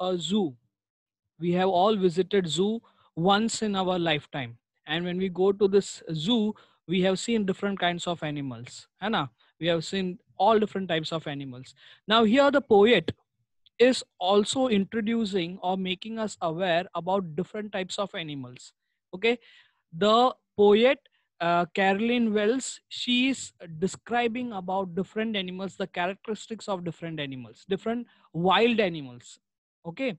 a zoo. We have all visited zoo once in our lifetime. And when we go to this zoo, we have seen different kinds of animals. Anna, we have seen all different types of animals. Now here the poet is also introducing or making us aware about different types of animals. Okay. The poet uh, Caroline Wells, she is describing about different animals, the characteristics of different animals, different wild animals. Okay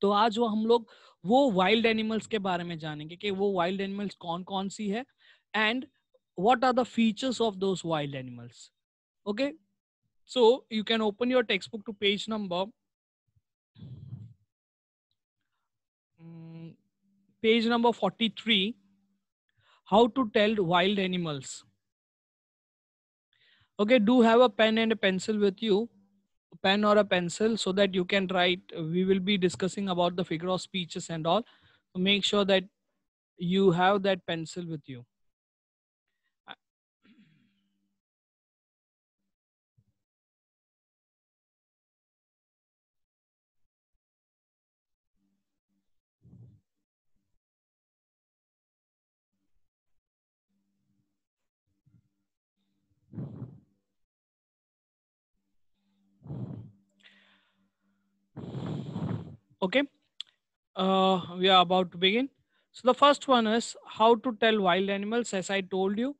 तो आज वो हम लोग वो wild animals के बारे में जानेंगे कि वो वाइल्ड एनिमल्स कौन कौन सी है and what are the features of those wild animals okay so you can open your textbook to page number page number forty three how to tell wild animals okay do have a pen and pencil with you pen or a pencil so that you can write. We will be discussing about the figure of speeches and all. make sure that you have that pencil with you. Okay, uh, we are about to begin. So the first one is how to tell wild animals. As I told you,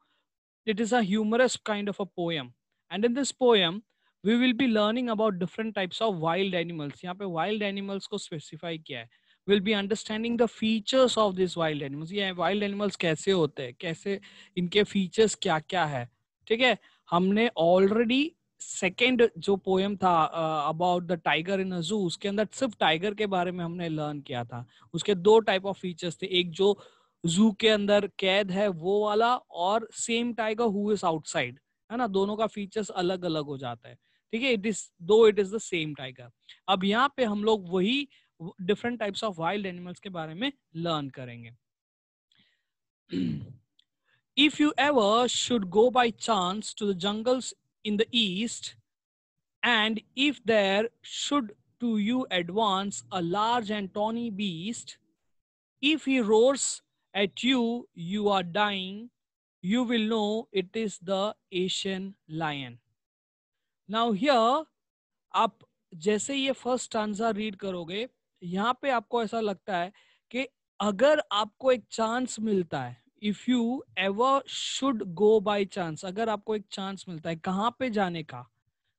it is a humorous kind of a poem. And in this poem, we will be learning about different types of wild animals. yahan pe wild animals ko specify kiya hai will be understanding the features of this wild animals ये wild animals kaise hote hai kaise inke features kya kya hai theek hai humne already second जो poem था about the tiger in zoo उसके अंदर सिर्फ tiger के बारे में हमने लर्न किया था उसके दो टाइप ऑफ फीचर्स थे एक जो जू के अंदर कैद है वो वाला और same tiger who is outside है ना दोनों का फीचर्स अलग अलग हो जाता है ठीक है it is though it is the same tiger अब यहाँ पे हम लोग वही different types of wild animals के बारे में लर्न करेंगे if you ever should go by chance to the jungles in the east and if there should to you advance a large and tawny beast if he roars at you you are dying you will know it is the asian lion now here आप जैसे ये first stanza read करोगे यहाँ पे आपको ऐसा लगता है कि अगर आपको एक चांस मिलता है if you ever should go by chance अगर आपको एक चांस मिलता है कहाँ पे जाने का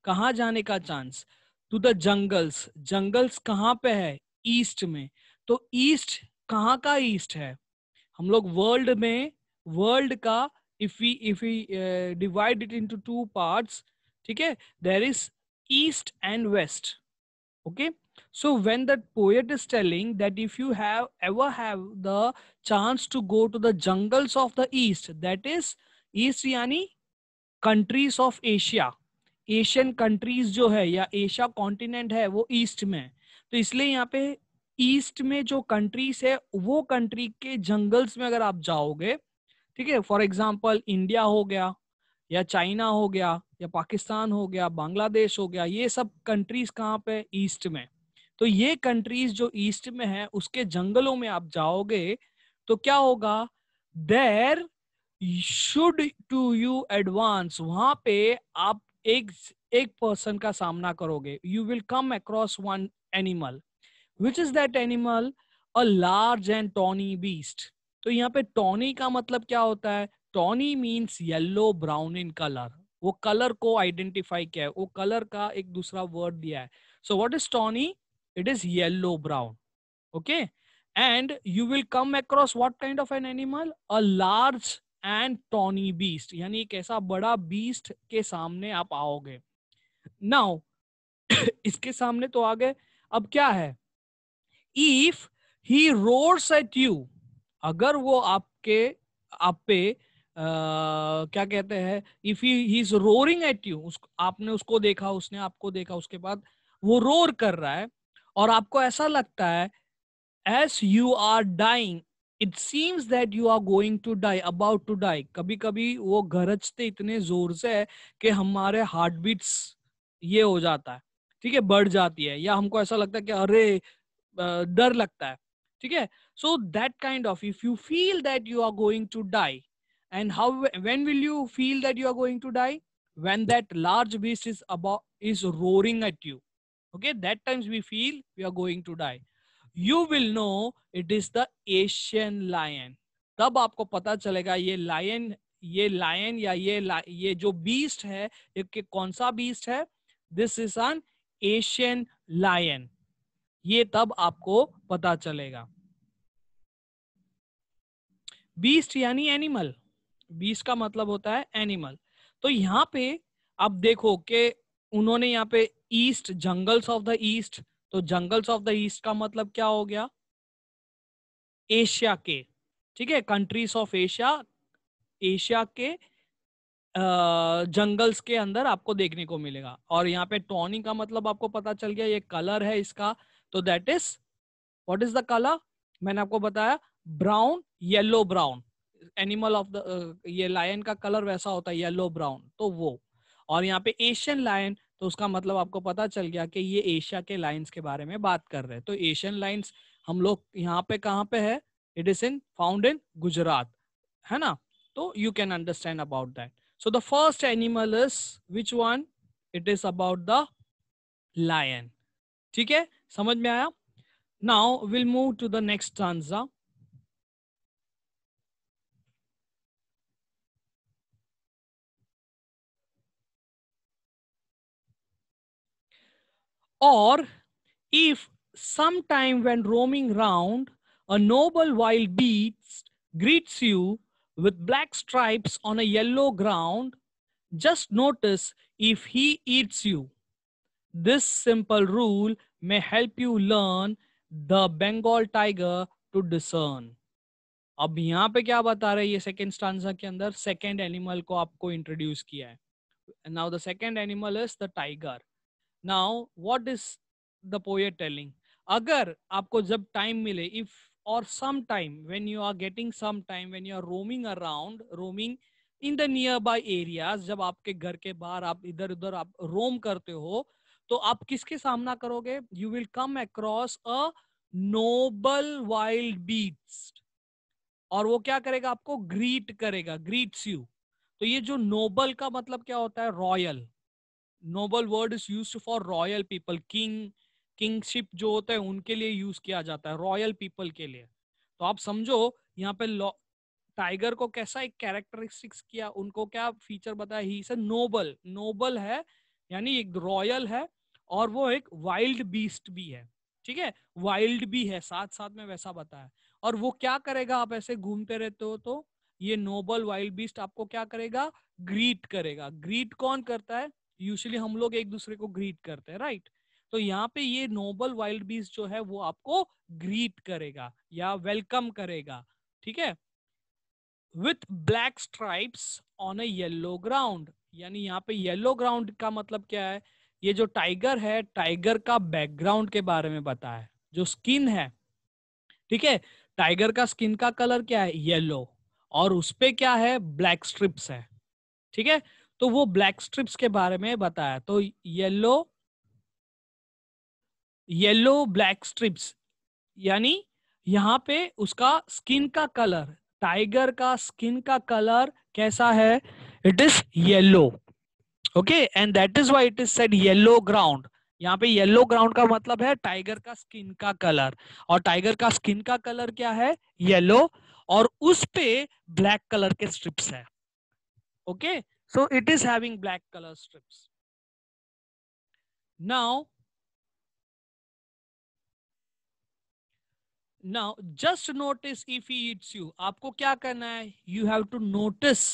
कहाँ जाने का chance to the jungles jungles कहाँ पे है ईस्ट में तो ईस्ट कहाँ का ईस्ट है हम लोग वर्ल्ड में वर्ल्ड का if we if we divide it into two parts ठीक है there is east and west okay so when that poet is telling that if you have ever have the chance to go to the jungles of the east that is east yani countries of asia Asian countries जो है या Asia continent है वो east में तो इसलिए यहाँ पे ईस्ट में जो कंट्रीज है वो कंट्री के जंगल्स में अगर आप जाओगे ठीक है फॉर एग्जाम्पल इंडिया हो गया या चाइना हो गया या पाकिस्तान हो गया बांग्लादेश हो गया ये सब कंट्रीज कहाँ पे ईस्ट में तो ये कंट्रीज जो ईस्ट में है उसके जंगलों में आप जाओगे तो क्या होगा there should to you advance वहां पे आप एक एक पर्सन का सामना करोगे you will come across one animal which is that animal a large and tawny beast तो यहाँ पे टॉनी का मतलब क्या होता है tawny means yellow brown in colour वो कलर को आइडेंटिफाई किया है वो कलर का एक दूसरा वर्ड दिया है so what is tawny it is yellow brown okay and you will come across what kind of an animal a large and tawny beast yani ek aisa bada beast ke samne aap aaoge now iske samne to aa gaye ab kya hai if he roars at you agar wo aapke aap pe Uh, क्या कहते हैं if he is roaring at you आपने उसको देखा उसने आपको देखा उसके बाद वो रोर कर रहा है और आपको ऐसा लगता है as you are dying it seems that you are going to die about to die कभी कभी वो गरजते इतने जोर से है कि हमारे हार्ट बीट्स ये हो जाता है ठीक है बढ़ जाती है या हमको ऐसा लगता है कि अरे डर लगता है ठीक है so that kind of if you feel that you are going to die and how when will you feel that you are going to die when that large beast is about is roaring at you okay that times we feel we are going to die you will know it is the asian lion तब आपको पता चलेगा ये lion ये lion या ये ला, ये जो बीस्ट है ये कौन सा बीस्ट है this is an Asian lion ये तब आपको पता चलेगा बीस्ट यानी एनिमल बीस्ट का मतलब होता है एनिमल तो यहाँ पे आप देखो कि उन्होंने यहाँ पे east jungles of the east तो जंगल्स ऑफ द ईस्ट का मतलब क्या हो गया एशिया के ठीक है कंट्रीज ऑफ एशिया एशिया के जंगल्स के अंदर आपको देखने को मिलेगा और यहाँ पे टॉनी का मतलब आपको पता चल गया ये कलर है इसका तो that is what is the colour मैंने आपको बताया brown yellow brown animal of the ये लायन का कलर वैसा होता है येलो ब्राउन तो वो और यहाँ पे एशियन लायन तो उसका मतलब आपको पता चल गया कि ये एशिया के लाइन्स के बारे में बात कर रहे हैं तो एशियन लाइन्स हम लोग यहाँ पे कहाँ पे है it is in found in Gujarat है ना तो you can understand about that so the first animal is which one it is about the lion ठीक है समझ में आया now will move to the next stanza Or if sometime when roaming round, a noble wild beast greets you with black stripes on a yellow ground, just notice if he eats you. This simple rule may help you learn the Bengal tiger to discern. अब यहाँ पे क्या बता रहे हैं ये second stanza के अंदर सेकेंड एनिमल को आपको इंट्रोड्यूस किया है now the second animal is the tiger now what is the poet telling अगर आपको जब टाइम मिले इफ और some time when you are getting some time when you are roaming around roaming in the near by area जब आपके घर के बाहर आप इधर उधर आप रोम करते हो तो आप किसके सामना करोगे you will come across a noble wild beats और वो क्या करेगा आपको ग्रीट करेगा ग्रीट्स यू तो ये जो नोबल का मतलब क्या होता है royal noble word is use for royal people king kingship जो होता है उनके लिए यूज किया जाता है रॉयल पीपल के लिए तो आप समझो यहाँ पे टाइगर को कैसा एक कैरेक्टरिस्टिक्स किया उनको क्या फीचर बताया ही से नोबल नोबल है यानी एक रॉयल है और वो एक वाइल्ड बीस्ट भी है ठीक है वाइल्ड भी है साथ साथ में वैसा बताया और वो क्या करेगा आप ऐसे घूमते रहते हो तो ये नोबल वाइल्ड बीस्ट आपको क्या करेगा ग्रीट करेगा ग्रीट कौन करता है यूजली हम लोग एक दूसरे को ग्रीट करते हैं राइट तो यहाँ पे ये नोबल वाइल्ड बीस जो है वो आपको ग्रीट करेगा या वेलकम करेगा ठीक है with black stripes on a yellow ground यानी यहाँ पे येलो ग्राउंड का मतलब क्या है ये जो टाइगर है टाइगर का बैकग्राउंड के बारे में बता है जो स्किन है ठीक है टाइगर का स्किन का कलर क्या है येलो और उसपे क्या है ब्लैक स्ट्रिप्स है ठीक है तो वो ब्लैक स्ट्रिप्स के बारे में बताया तो येलो येलो ब्लैक स्ट्रिप्स यानी यहाँ पे उसका स्किन का कलर टाइगर का स्किन का कलर कैसा है it is yellow okay and that is why it is said yellow ground यहाँ पे येलो ग्राउंड का मतलब है टाइगर का स्किन का कलर और टाइगर का स्किन का कलर क्या है येलो और उस पे ब्लैक कलर के स्ट्रिप्स है okay okay? So it is having black color strips. Now, now just notice if he eats you aapko kya karna hai you have to notice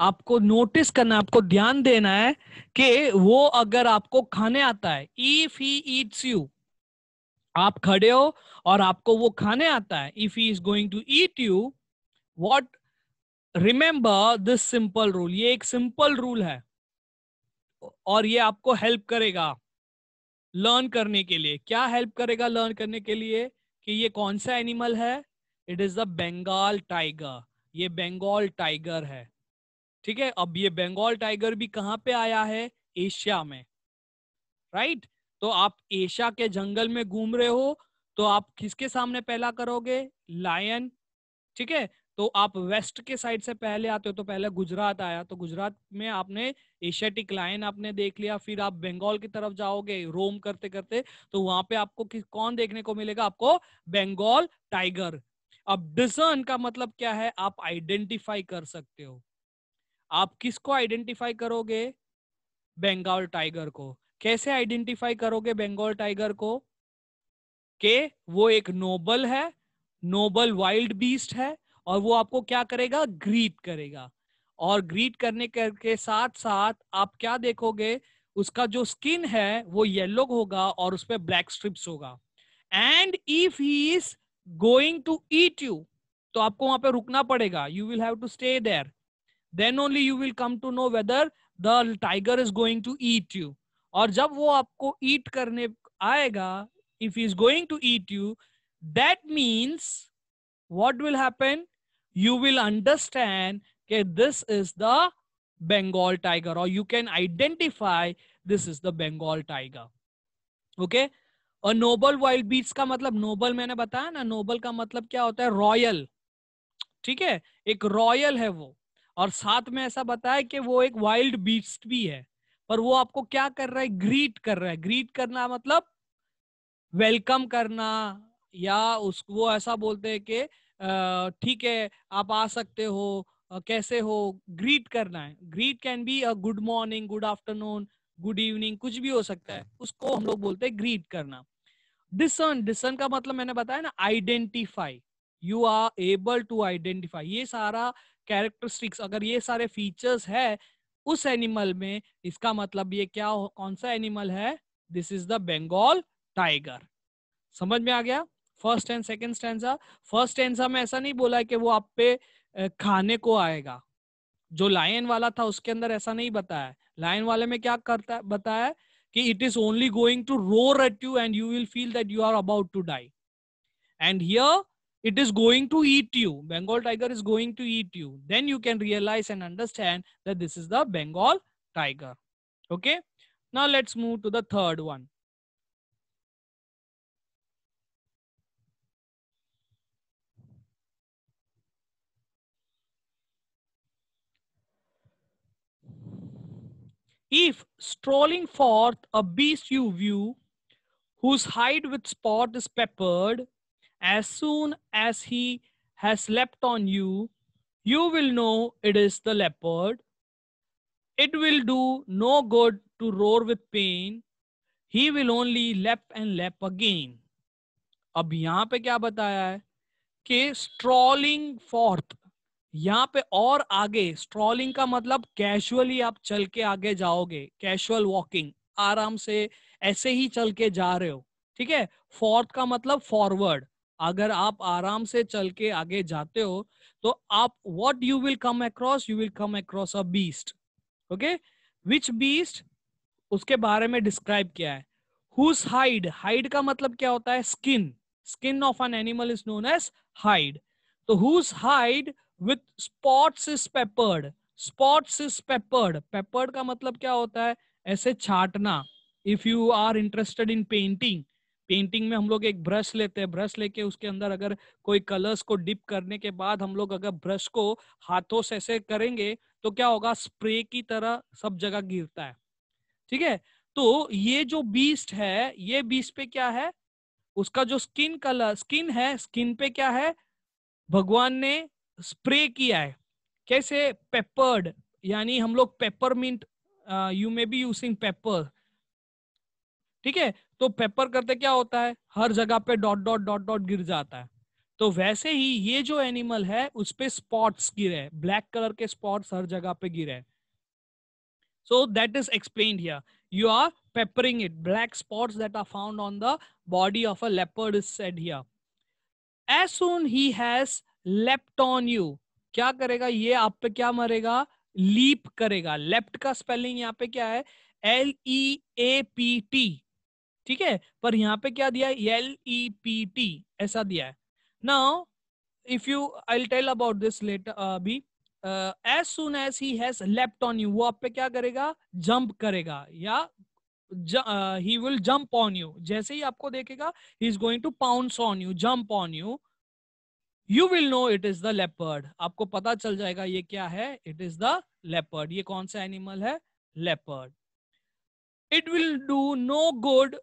आपको notice करना है आपको ध्यान देना है कि वो अगर आपको खाने आता है इफ ही ईट्स यू आप खड़े हो और आपको वो खाने आता है if he is going to eat you what remember this simple rule ये एक सिंपल रूल है और ये आपको हेल्प करेगा लर्न करने के लिए क्या हेल्प करेगा लर्न करने के लिए कि ये कौन सा एनिमल है it is the Bengal tiger ये बंगाल टाइगर है ठीक है अब ये बंगाल टाइगर भी कहाँ पे आया है एशिया में राइट right? तो आप एशिया के जंगल में घूम रहे हो तो आप किसके सामने पहला करोगे लायन ठीक है तो आप वेस्ट के साइड से पहले आते हो तो पहले गुजरात आया तो गुजरात में आपने एशियाटिक लाइन आपने देख लिया फिर आप बंगाल की तरफ जाओगे रोम करते करते तो वहां पे आपको किस कौन देखने को मिलेगा आपको बंगाल टाइगर अब डिसन का मतलब क्या है आप आइडेंटिफाई कर सकते हो आप किसको आइडेंटिफाई करोगे बंगाल टाइगर को कैसे आइडेंटिफाई करोगे बंगाल टाइगर को के वो एक नोबल है नोबल वाइल्ड बीस्ट है और वो आपको क्या करेगा ग्रीट करेगा और ग्रीट करने के साथ साथ आप क्या देखोगे उसका जो स्किन है वो येलो होगा और उस पर ब्लैक स्ट्रिप्स होगा and if he is going to eat you तो आपको वहां पे रुकना पड़ेगा you will have to stay there then only you will come to know whether the tiger is going to eat you और जब वो आपको ईट करने आएगा if is going to eat you that means what will happen you will understand okay this is the bengal tiger or you can identify this is the bengal tiger okay और noble wild beats का मतलब Nobel मैंने बताया ना Nobel का मतलब क्या होता है रॉयल ठीक है एक रॉयल है वो और साथ में ऐसा बताया कि वो एक वाइल्ड बीट्स भी है पर वो आपको क्या कर रहा है ग्रीट कर रहा है ग्रीट करना मतलब वेलकम करना या उसको ऐसा बोलते हैं कि ठीक है आप आ सकते हो कैसे हो ग्रीट करना है greet can be a good morning good afternoon good evening कुछ भी हो सकता है उसको हम लोग बोलते हैं ग्रीट करना डिसन डिसन का मतलब मैंने बताया ना identify you are able to identify ये सारा कैरेक्टरिस्टिक्स अगर ये सारे फीचर्स है उस एनिमल में इसका मतलब ये क्या कौन सा एनिमल है this is the Bengal tiger समझ में आ गया first and second stanza first stanza में ऐसा नहीं बोला कि वो आप पे खाने को आएगा जो लायन वाला था उसके अंदर ऐसा नहीं बताया लायन वाले में क्या करता है बताया कि it is only going to roar at you and you will feel that you are about to die and here it is going to eat you Bengal tiger is going to eat you then you can realise and understand that this is the Bengal tiger okay now let's move to the third one If strolling forth a beast you view, whose hide with spot is peppered, as soon as he has leapt on you, you will know it is the leopard. It will do no good to roar with pain. He will only leap and leap again. अब यहाँ पे क्या बताया है कि strolling fourth यहाँ पे और आगे स्ट्रॉलिंग का मतलब कैशुअली आप चल के आगे जाओगे कैशुअल वॉकिंग आराम से ऐसे ही चल के जा रहे हो ठीक है फोर्थ का मतलब फॉरवर्ड अगर आप आराम से चल के आगे जाते हो तो आप what you will come across you will come across a beast okay which beast उसके बारे में डिस्क्राइब किया है हुज हाइड हाइड का मतलब क्या होता है skin skin of an animal is known as hide तो whose hide with spots is peppered spots is peppered peppered का मतलब क्या होता है ऐसे छाटना if you are interested in painting painting में हम लोग एक ब्रश लेते हैं ब्रश लेके उसके अंदर अगर कोई कलर्स को डिप करने के बाद हम लोग अगर ब्रश को हाथों से ऐसे करेंगे तो क्या होगा स्प्रे की तरह सब जगह गिरता है ठीक है तो ये जो बीस्ट है ये बीस्ट पे क्या है उसका जो स्किन कलर स्किन है स्किन पे क्या है भगवान ने स्प्रे किया है कैसे पेपर्ड यानी हम लोग peppermint you may be using pepper ठीक है तो पेपर करते क्या होता है हर जगह पे डॉट डॉट डॉट डॉट गिर जाता है तो वैसे ही ये जो एनिमल है उस पर स्पॉट्स गिरे ब्लैक कलर के स्पॉट्स हर जगह पे गिरे so that is explain you are peppering it black it that are found on the body of body of a leopard is said here as soon leapt on you क्या करेगा ये आप पे क्या मरेगा लीप करेगा लेप्ट का spelling यहाँ पे क्या है L E A P T ठीक है पर यहाँ पे क्या दिया है एल ई पी टी ऐसा दिया है now if you I tell about this letter अभी as soon as he has leapt on you वो आप पे क्या करेगा जंप करेगा या he will jump on you जैसे ही आपको देखेगा he is going to pounce on you jump on you you will know it is the leopard आपको पता चल जाएगा ये क्या है इट इज द लेपर्ड ये कौन सा एनिमल है leopard it will do no good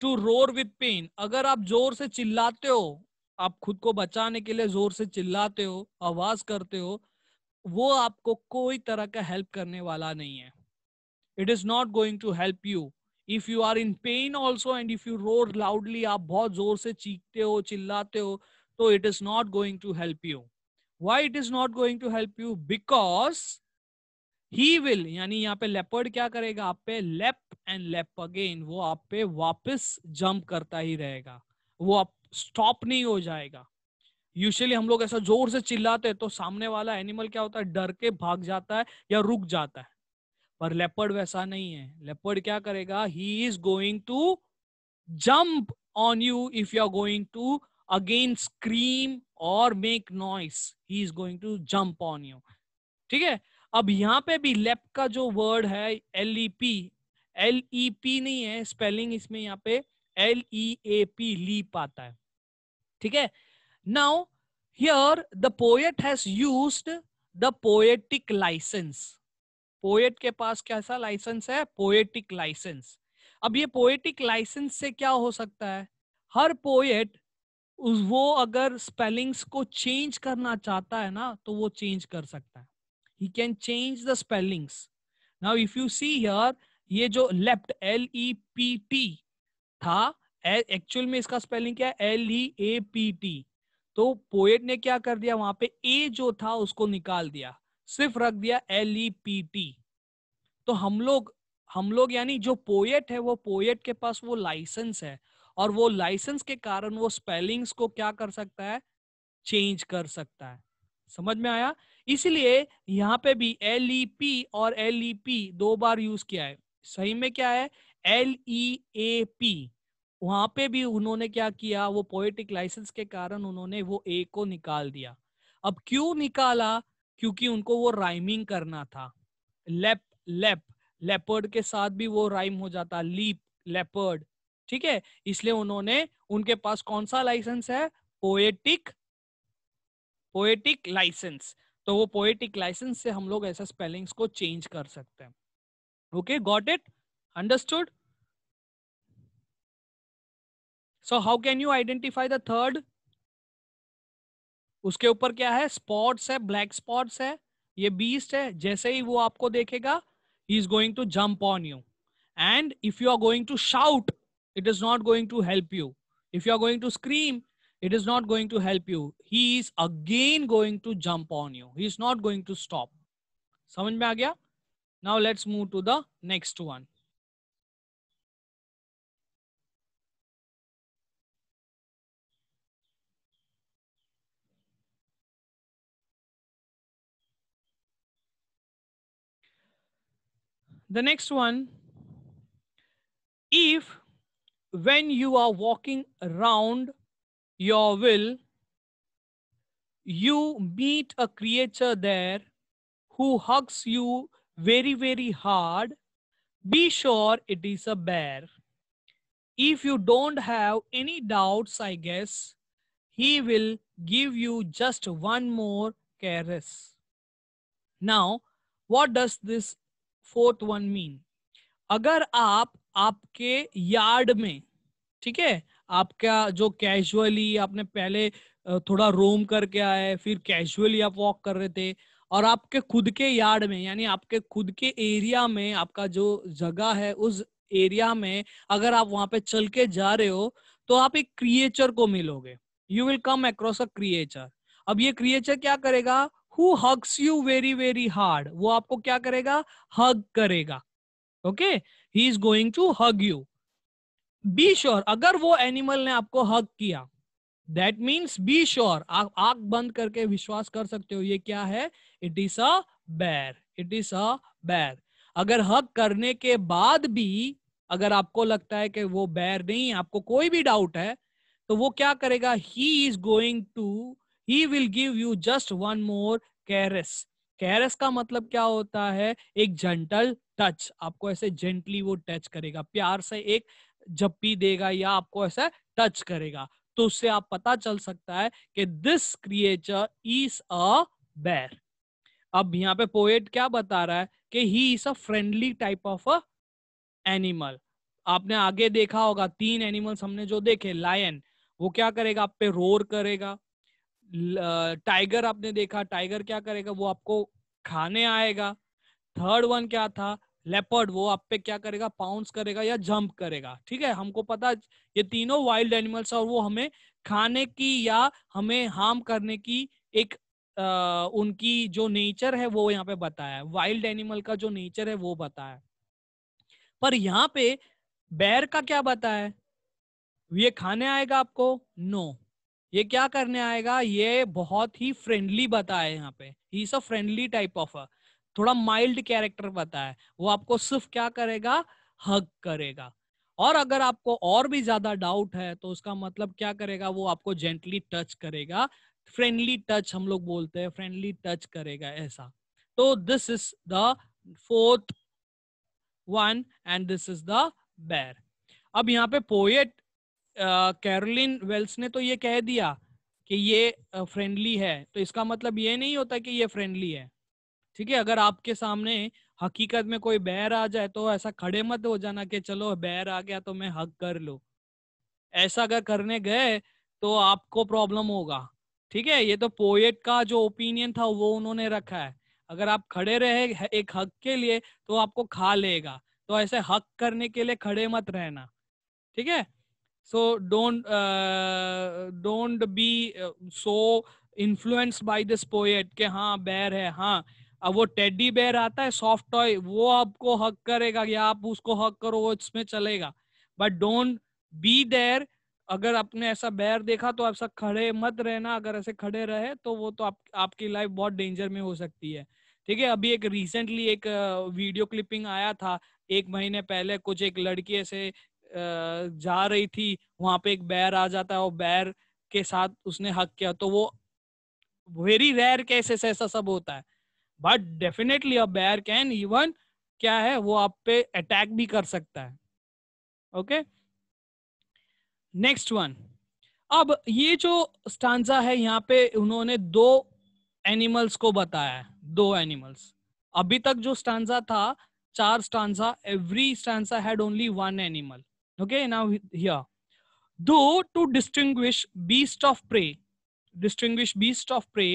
to roar with pain अगर आप जोर से चिल्लाते हो आप खुद को बचाने के लिए जोर से चिल्लाते हो आवाज करते हो वो आपको कोई तरह का हेल्प करने वाला नहीं है it is not going to help you if you are in pain also and if you roar loudly आप बहुत जोर से चीखते हो चिल्लाते हो तो it is not going to help you. Why it is not going to help you? Because he will यानी यहाँ पे लेपर्ड क्या करेगा आप पे लेप एंड लेप अगेन वो आप पे वापस जंप करता ही रहेगा वो आप स्टॉप नहीं हो जाएगा यूजुअली हम लोग ऐसा जोर से चिल्लाते हैं तो सामने वाला एनिमल क्या होता है डर के भाग जाता है या रुक जाता है पर लेपर्ड वैसा नहीं है लेपर्ड क्या करेगा he is going to jump on you if you are going to again scream और make noise he is going to jump on you ठीक है अब यहाँ पे भी लेप का जो वर्ड है L E P L E P नहीं है स्पेलिंग इसमें यहाँ पे L E A P leap आता है ठीक है now here the poet has used the poetic licence poet के पास कैसा लाइसेंस है पोएटिक लाइसेंस अब ये पोएटिक लाइसेंस से क्या हो सकता है हर पोएट उस वो अगर स्पेलिंग्स को चेंज करना चाहता है ना तो वो चेंज कर सकता है he can change the spellings now if you see here ये जो left L E P T था एक्चुअल में इसका स्पेलिंग क्या है L E A P T तो पोएट ने क्या कर दिया वहां पे ए जो था उसको निकाल दिया सिर्फ रख दिया एल ई पी टी तो हम लोग हम लोग यानी जो पोएट है वो पोएट के पास वो लाइसेंस है और वो लाइसेंस के कारण वो स्पेलिंग्स को क्या कर सकता है चेंज कर सकता है समझ में आया इसलिए यहाँ पे भी एल ई पी और एल ई पी दो बार यूज किया है सही में क्या है एल ई ए पी वहां पे भी उन्होंने क्या किया वो पोएटिक लाइसेंस के कारण उन्होंने वो ए को निकाल दिया अब क्यों निकाला क्योंकि उनको वो राइमिंग करना था लेप लेप लेपर्ड के साथ भी वो राइम हो जाता लीप लेपर्ड ठीक है इसलिए उन्होंने उनके पास कौन सा लाइसेंस है पोएटिक पोएटिक लाइसेंस तो वो पोएटिक लाइसेंस से हम लोग ऐसे स्पेलिंग्स को चेंज कर सकते हैं okay got it understood so how can you identify the third उसके ऊपर क्या है स्पॉट्स है ब्लैक स्पॉट्स है ये बीस्ट है जैसे ही वो आपको देखेगा he is going to jump on you and if you are going to shout it is not going to help you. If you are going to scream, it is not going to help you. He is again going to jump on you. He is not going to stop. समझ में आ गया? Now let's move to the next one. The next one, if when you are walking around your will, you meet a creature there who hugs you very, very hard. Be sure it is a bear. If you don't have any doubts, I guess, he will give you just one more caress. Now, what does this fourth one mean? अगर आप आपके yard में ठीक है आपका जो casually आपने पहले थोड़ा रोम करके आए फिर कैजुअली आप वॉक कर रहे थे और आपके खुद के यार्ड में यानी आपके खुद के एरिया में आपका जो जगह है उस एरिया में अगर आप वहां पे चल के जा रहे हो तो आप एक क्रिएचर को मिलोगे you will come across a creature अब ये क्रिएचर क्या करेगा who hugs you very very hard वो आपको क्या करेगा हग करेगा okay okay? He is going to hug you be sure अगर वो एनिमल ने आपको हग किया दैट मीन्स बी श्योर आप आग बंद करके विश्वास कर सकते हो ये क्या है इट इज अ बैर इट इज अ बैर अगर हक करने के बाद भी अगर आपको लगता है कि वो बैर नहीं आपको कोई भी डाउट है तो वो क्या करेगा he is going to he will give you just one more caress caress का मतलब क्या होता है एक जेंटल टच आपको ऐसे जेंटली वो टच करेगा प्यार से एक जप्पी देगा या आपको ऐसे टच करेगा तो उससे आप पता चल सकता है कि दिस क्रिएचर इज अ बैर अब यहाँ पे पोएट क्या बता रहा है कि he is a friendly type of a animal आपने आगे देखा होगा तीन एनिमल्स हमने जो देखे लायन वो क्या करेगा आप पे रोर करेगा टाइगर आपने देखा टाइगर क्या करेगा वो आपको खाने आएगा थर्ड वन क्या था लेपर्ड वो आप पे क्या करेगा पाउंस करेगा या जंप करेगा ठीक है हमको पता ये तीनों वाइल्ड एनिमल्स और वो हमें खाने की या हमें हार्म करने की एक आ, उनकी जो नेचर है वो यहाँ पे बताया है वाइल्ड एनिमल का जो नेचर है वो बताया है पर यहाँ पे बैर का क्या बताया है ये खाने आएगा आपको नो no. ये क्या करने आएगा ये बहुत ही फ्रेंडली बताया यहाँ पे he is a friendly type of थोड़ा माइल्ड कैरेक्टर है वो आपको सिर्फ क्या करेगा हग करेगा और अगर आपको और भी ज्यादा डाउट है तो उसका मतलब क्या करेगा वो आपको जेंटली टच करेगा फ्रेंडली टच हम लोग बोलते हैं फ्रेंडली टच करेगा ऐसा तो this is the fourth one and this is the bear अब यहाँ पे पोएट कैरोलिन वेल्स ने तो ये कह दिया कि ये फ्रेंडली है तो इसका मतलब ये नहीं होता कि ये फ्रेंडली है ठीक है अगर आपके सामने हकीकत में कोई बैर आ जाए तो ऐसा खड़े मत हो जाना कि चलो बैर आ गया तो मैं हक कर लो ऐसा अगर करने गए तो आपको प्रॉब्लम होगा ठीक है ये तो पोएट का जो ओपिनियन था वो उन्होंने रखा है अगर आप खड़े रहे एक हक के लिए तो आपको खा लेगा तो ऐसे हक करने के लिए खड़े मत रहना ठीक है so don't don't be so influenced by this poet के हाँ बैर है हाँ अब वो टेडी बेयर आता है सॉफ्ट टॉय वो आपको हक करेगा या आप उसको हक करो वो इसमें चलेगा बट डोंट बी देयर अगर आपने ऐसा बैर देखा तो ऐसा खड़े मत रहना अगर ऐसे खड़े रहे तो वो तो आप, आपकी लाइफ बहुत डेंजर में हो सकती है ठीक है अभी एक रिसेंटली एक वीडियो क्लिपिंग आया था एक महीने पहले कुछ एक लड़की ऐसे जा रही थी वहां पे एक बैर आ जाता है और बैर के साथ उसने हक किया तो वो वेरी रेयर केसेस ऐसा सब होता है but definitely a bear can even क्या है वो आप पे अटैक भी कर सकता है ओके नेक्स्ट वन अब ये जो स्टांजा है यहाँ पे उन्होंने दो एनिमल्स को बताया है दो एनिमल्स अभी तक जो स्टांजा था चार stanza every stanza had only one animal okay now here two to distinguish beast of prey distinguish beast of prey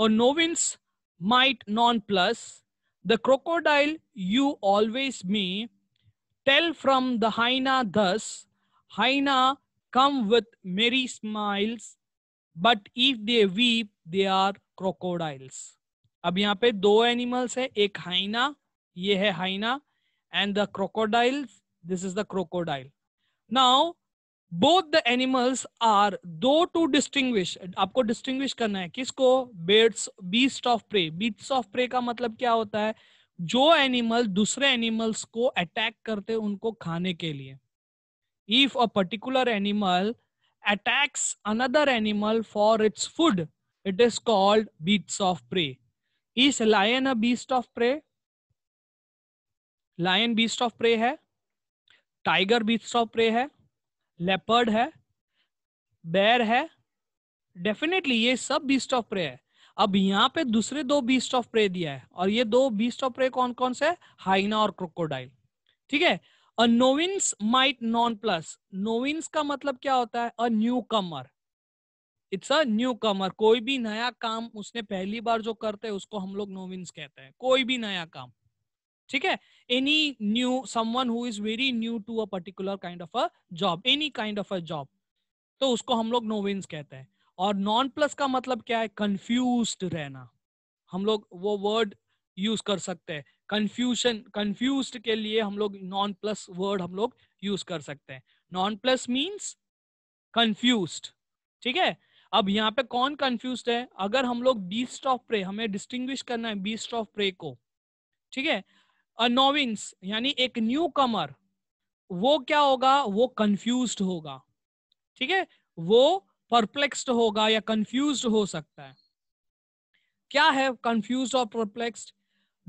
और novice might nonplus, the crocodile you always me, tell from the hyena thus, hyena come with merry smiles, but if they weep, they are crocodiles. अब यहाँ पे दो animals है एक hyena ये है hyena and the crocodile this is the crocodile now both the animals are two to distinguish आपको distinguish करना है किसको बेड्स beast of prey beasts of prey का मतलब क्या होता है जो एनिमल दूसरे एनिमल्स को अटैक करते उनको खाने के लिए if a particular animal attacks another animal for its food it is called beasts of prey Is lion a beast of prey lion beast of prey है टाइगर बीस्ट ऑफ प्रे है leopard है bear है definitely ये सब beast of prey है अब यहाँ पे दूसरे दो बीस्ट ऑफ प्रे दिया है और ये दो बीस्ट ऑफ प्रे कौन कौन से हाइना और क्रोकोडाइल ठीक है a novice might nonplus novice का मतलब क्या होता है a newcomer it's a newcomer कोई भी नया काम उसने पहली बार जो करते हैं उसको हम लोग नोविंस कहते हैं कोई भी नया काम ठीक है any new someone who is very new to a particular kind of a job any kind of a job तो उसको हम लोग नोवेंस कहते हैं और नॉन प्लस का मतलब क्या है कंफ्यूज रहना हम लोग वो वर्ड यूज कर सकते हैं कंफ्यूशन कंफ्यूज के लिए हम लोग नॉन प्लस वर्ड हम लोग यूज कर सकते हैं नॉन प्लस मीन्स कंफ्यूज ठीक है अब यहाँ पे कौन कंफ्यूज है अगर हम लोग बीस्ट ऑफ प्रे हमें डिस्टिंग्विश करना है बीस्ट ऑफ प्रे को ठीक है अनोविंस यानी एक न्यू कमर वो क्या होगा वो कंफ्यूज होगा ठीक है वो परप्लेक्सड होगा या कंफ्यूज हो सकता है क्या है कंफ्यूज और perplexed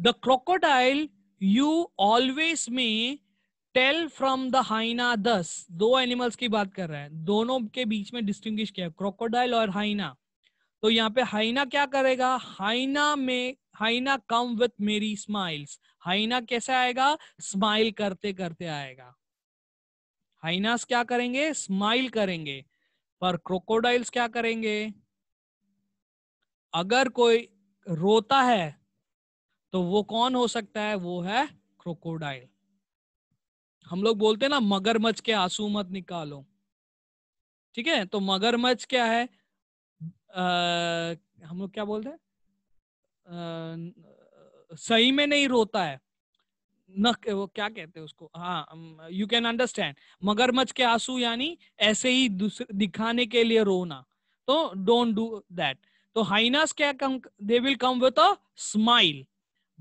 the crocodile you always me tell from the hyena these two animals की बात कर रहे हैं दोनों के बीच में डिस्टिंग्विश किया क्रोकोडाइल और हाइना तो यहाँ पे हाइना क्या करेगा हाइना में हाइना कम विथ मेरी स्माइल्स हाइना कैसे आएगा स्माइल करते करते आएगा हाइनास क्या करेंगे स्माइल करेंगे पर क्रोकोडाइल्स क्या करेंगे अगर कोई रोता है तो वो कौन हो सकता है वो है क्रोकोडाइल हम लोग बोलते हैं ना मगरमच्छ के आंसू मत निकालो ठीक है तो मगरमच्छ क्या है आ, हम लोग क्या बोलते हैं सही में नहीं रोता है न वो क्या कहते हैं उसको हाँ यू कैन अंडरस्टैंड मगरमच्छ के आंसू यानी ऐसे ही दिखाने के लिए रोना तो डोंट डू दैट तो हाइनास क्या come they will come with a smile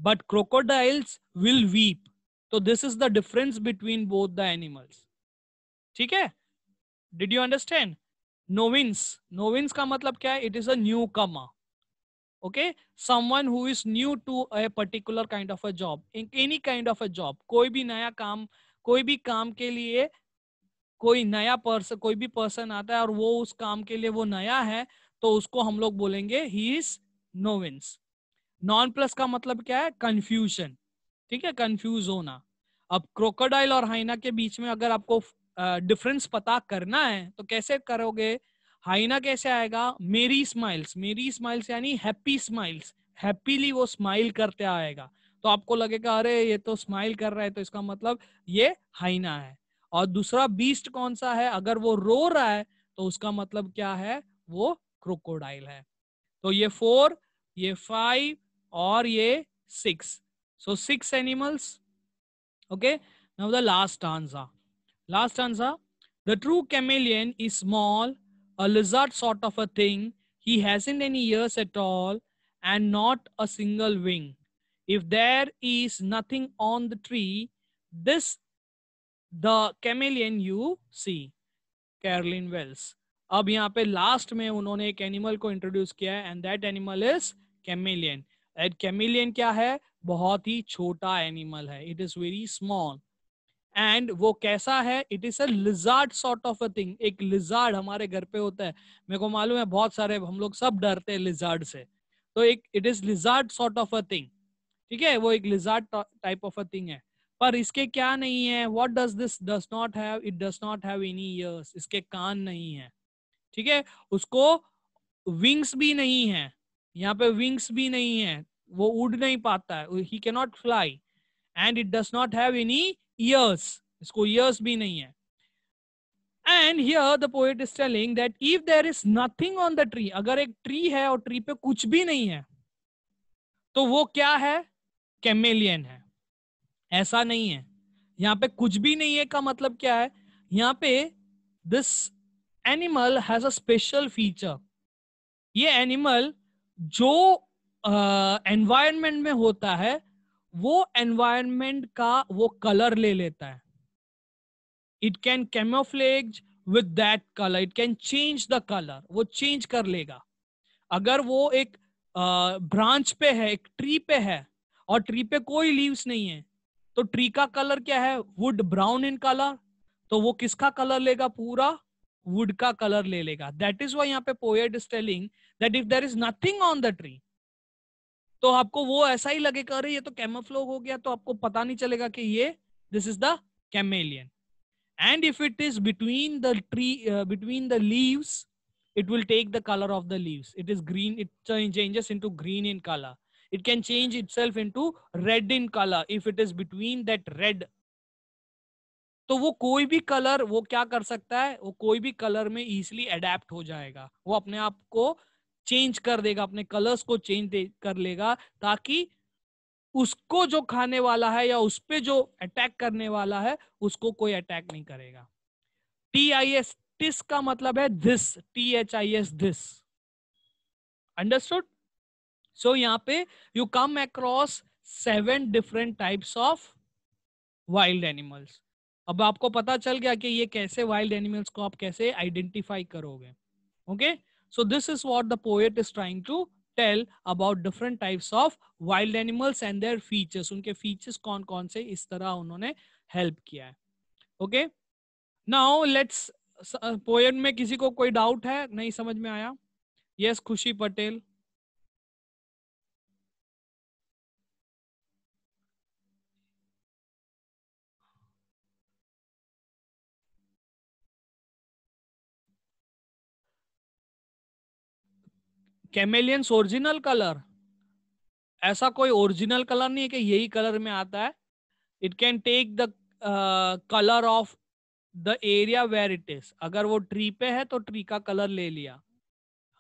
but crocodiles will weep तो this is the difference between both the animals ठीक है did you understand novice novice का मतलब क्या है it is a new okay someone who is new to a particular kind of a job in any kind of a job कोई भी नया काम कोई भी काम के लिए कोई नया पर्सन कोई भी पर्सन आता है और वो उस काम के लिए वो नया है तो उसको हम लोग बोलेंगे he is novice nonplus का मतलब क्या है कंफ्यूजन ठीक है कंफ्यूज होना अब क्रोकोडाइल और हाइना के बीच में अगर आपको डिफरेंस uh, पता करना है तो कैसे करोगे हाइना कैसे आएगा मेरी स्माइल्स मेरी स्माइल्स यानी हैप्पी स्माइल्स हैप्पीली वो स्माइल करते आएगा तो आपको लगेगा अरे ये तो स्माइल कर रहा है तो इसका मतलब ये हाइना है और दूसरा बीस्ट कौन सा है अगर वो रो रहा है तो उसका मतलब क्या है वो क्रोकोडाइल है तो ये फोर ये फाइव और ये six so six animals okay now the last answer last answer the true chameleon is small a lizard sort of a thing. He hasn't any ears at all and not a single wing. If there is nothing on the tree, this the chameleon you see. Carolyn Wells. ab yahan pe last mein unhone ek animal ko introduce kiya है and that animal is chameleon and chameleon क्या है बहुत ही छोटा animal है it is very small and वो कैसा है it is a lizard sort of a thing एक लिजार्ड हमारे घर पे होता है मेरे को मालूम है बहुत सारे हम लोग सब डरते हैं लिजार्ड से तो एक it is lizard sort of a thing ठीक है वो एक लिजार्ड टाइप ऑफ अ थिंग है पर इसके क्या नहीं है what does this does not have it does not have any ears इसके कान नहीं है ठीक है उसको विंग्स भी नहीं है यहाँ पे विंग्स भी नहीं है वो उड़ नहीं पाता है he cannot fly and it does not have any years इसको years भी नहीं है and here the poet is telling that if there is nothing on the tree अगर एक ट्री है और ट्री पे कुछ भी नहीं है तो वो क्या है कैमेलियन है ऐसा नहीं है यहाँ पे कुछ भी नहीं है का मतलब क्या है यहाँ पे this animal has a special feature ये एनिमल जो एनवायरमेंट uh, में होता है वो एनवायरमेंट का वो कलर ले लेता है it can camouflage with that colour it can change the colour वो चेंज कर लेगा अगर वो एक ब्रांच पे है एक ट्री पे है और ट्री पे कोई लीव्स नहीं है तो ट्री का कलर क्या है वुड ब्राउन इन कलर तो वो किसका कलर लेगा पूरा वुड का कलर ले लेगा दैट इज वाई यहाँ पे poet is telling that if there is nothing on the tree तो आपको वो ऐसा ही लगे अरे ये तो कैमोफ्लोग हो गया तो आपको पता नहीं चलेगा कि ये this is the chameleon and if it is between the tree between the leaves it will take the colour of the leave it is green it changes into green in colour it can change itself into red in colour if it is between that red तो वो कोई भी colour वो क्या कर सकता है वो कोई भी कलर में इजिली एडेप्ट हो जाएगा वो अपने आप को चेंज कर देगा अपने कलर्स को चेंज कर लेगा ताकि उसको जो खाने वाला है या उस पर जो अटैक करने वाला है उसको कोई अटैक नहीं करेगा टी आई एस टिस का मतलब है this T H I S this understood so यहां पे you come across seven different types of wild animals अब आपको पता चल गया कि ये कैसे वाइल्ड एनिमल्स को आप कैसे आइडेंटिफाई करोगे okay okay? So this is what the poet is trying to tell about different types of wild animals and their features. unke features kon kon se is tarah unhone help kiya hai Okay? Now let's uh, poet mein kisi ko koi doubt hai nahi samajh mein aaya Yes, khushi patel chameleons original colour ऐसा कोई original colour नहीं है कि यही colour में आता है it can take the colour of the area where it is अगर वो ट्री पे है तो ट्री का कलर ले लिया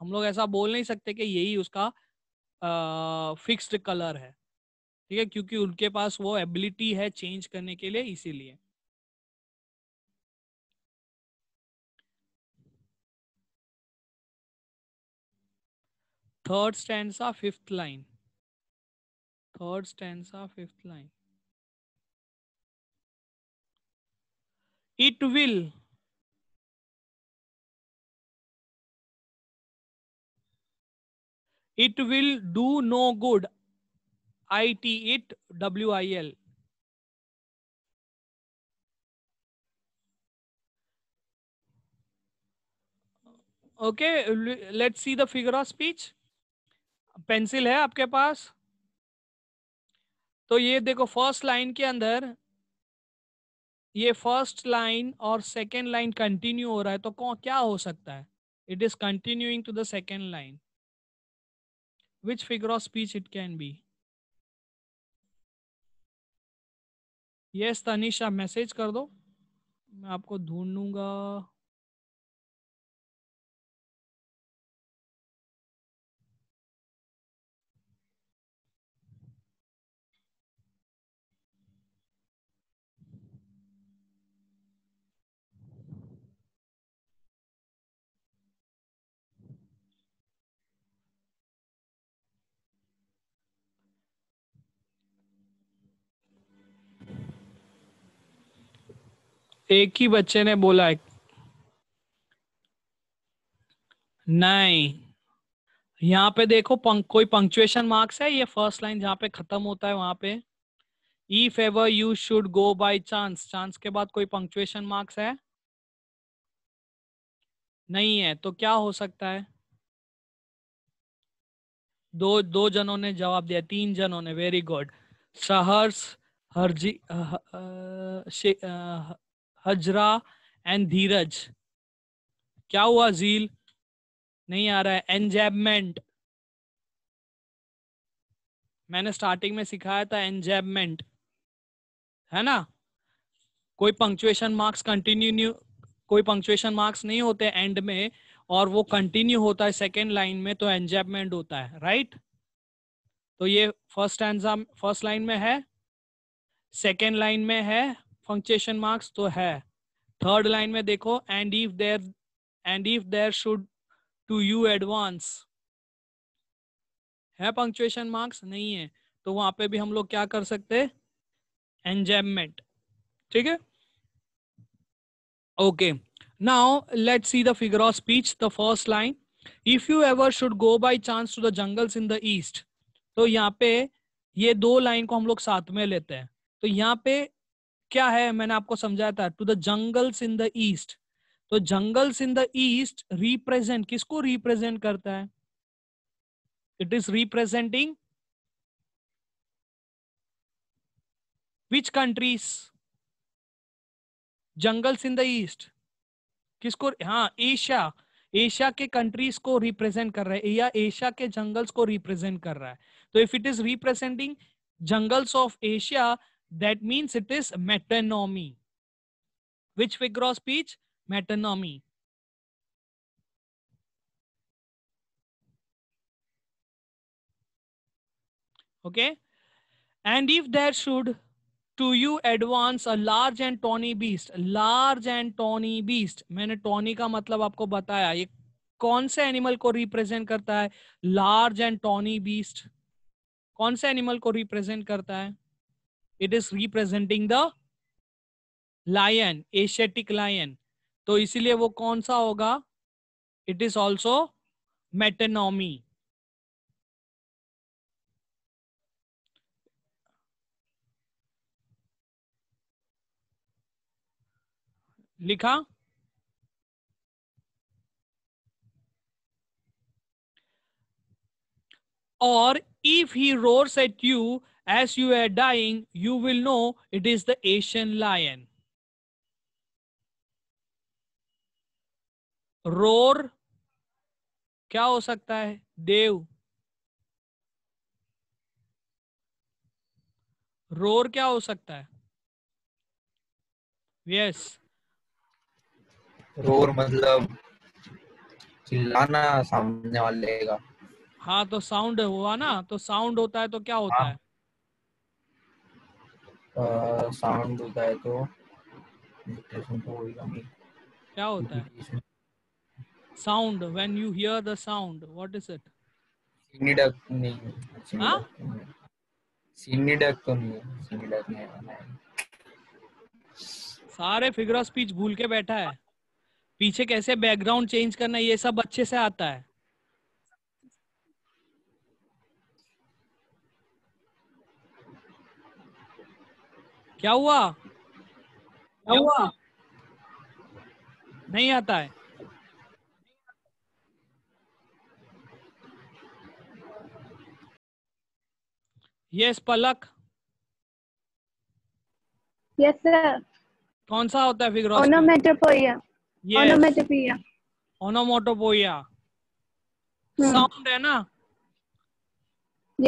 हम लोग ऐसा बोल नहीं सकते कि यही उसका फिक्स्ड uh, कलर है ठीक है क्योंकि उनके पास वो एबिलिटी है चेंज करने के लिए इसीलिए third stanza, fifth line. Third stanza, fifth line. It will. It will do no good. I T it W I L. Okay, let's see the figure of speech. Pencil है आपके पास तो ये देखो फर्स्ट लाइन के अंदर ये first line और second line continue हो रहा है तो कौन क्या हो सकता है it is continuing to the second line which figure of speech it can be yes Tanisha message कर दो मैं आपको ढूंढूंगा एक ही बच्चे ने बोला है नहीं यहाँ पे देखो पंक, कोई पंक्चुएशन मार्क्स है ये फर्स्ट लाइन जहां पे खत्म होता है वहां पे if ever you should go by chance chance के बाद कोई पंक्चुएशन मार्क्स है नहीं है तो क्या हो सकता है दो दो जनों ने जवाब दिया तीन जनों ने वेरी गुड सहर्ष हरजी हजरा एंड धीरज क्या हुआ झील नहीं आ रहा है एंजैबमेंट मैंने स्टार्टिंग में सिखाया था एंजैबमेंट है ना कोई पंक्चुएशन मार्क्स कंटिन्यू कोई पंक्चुएशन मार्क्स नहीं होते एंड में और वो कंटिन्यू होता है सेकेंड लाइन में तो एंजैबमेंट होता है राइट right? तो ये फर्स्ट एंजाम फर्स्ट लाइन में है सेकेंड लाइन में है पंक्चुएशन मार्क्स तो है थर्ड लाइन में देखो and if there and if there should to you advance है पंक्चुएशन मार्क्स नहीं है तो वहां पे भी हम लोग क्या कर सकते एंजेमेंट ठीक है okay now let see the figure of speech the first line if you ever should go by chance to the jungles in the east तो यहाँ पे ये दो लाइन को हम लोग साथ में लेते हैं तो यहाँ पे क्या है मैंने आपको समझाया था to the jungles in the east तो jungles in the east represent किसको रिप्रेजेंट करता है it is representing which countries jungles in the east किसको हाँ एशिया एशिया के कंट्रीज को रिप्रेजेंट कर रहा है या एशिया के जंगल्स को रिप्रेजेंट कर रहा है तो if it is representing jungles of Asia That means it is metonymy. Which figure of speech? Metonymy. Okay. And if there should to you advance a large and tawny beast, large and tawny beast. maine tawny ka matlab aapko bataya ye कौन से animal को represent करता है large and tawny beast कौन से animal को represent करता है it is representing the lion Asiatic lion तो इसीलिए वो कौन सा होगा इट इज ऑल्सो मेटेनॉमी लिखा और if he roars at you as you are dying, you will know it is the Asian lion. Roar क्या हो सकता है देव रोर क्या हो सकता है यस yes. रोर मतलब चिल्लाना सामने वाले का हाँ तो साउंड हुआ ना तो साउंड होता है तो क्या होता हाँ. है साउंड होता है तो डिक्टेशन तो होगा नहीं क्या होता है sound when you hear the sound what is it synecdoche नहीं हां सीनीडक तो नहीं सीनीडक नहीं है सारे फिगर ऑफ स्पीच भूल के बैठा है पीछे कैसे बैकग्राउंड चेंज करना ये सब अच्छे से आता है क्या हुआ क्या हुआ नहीं आता है यस पलक यस सर कौन सा होता है फिगर ओनोमेटोपोइया ओनोमेटोपोइया साउंड है ना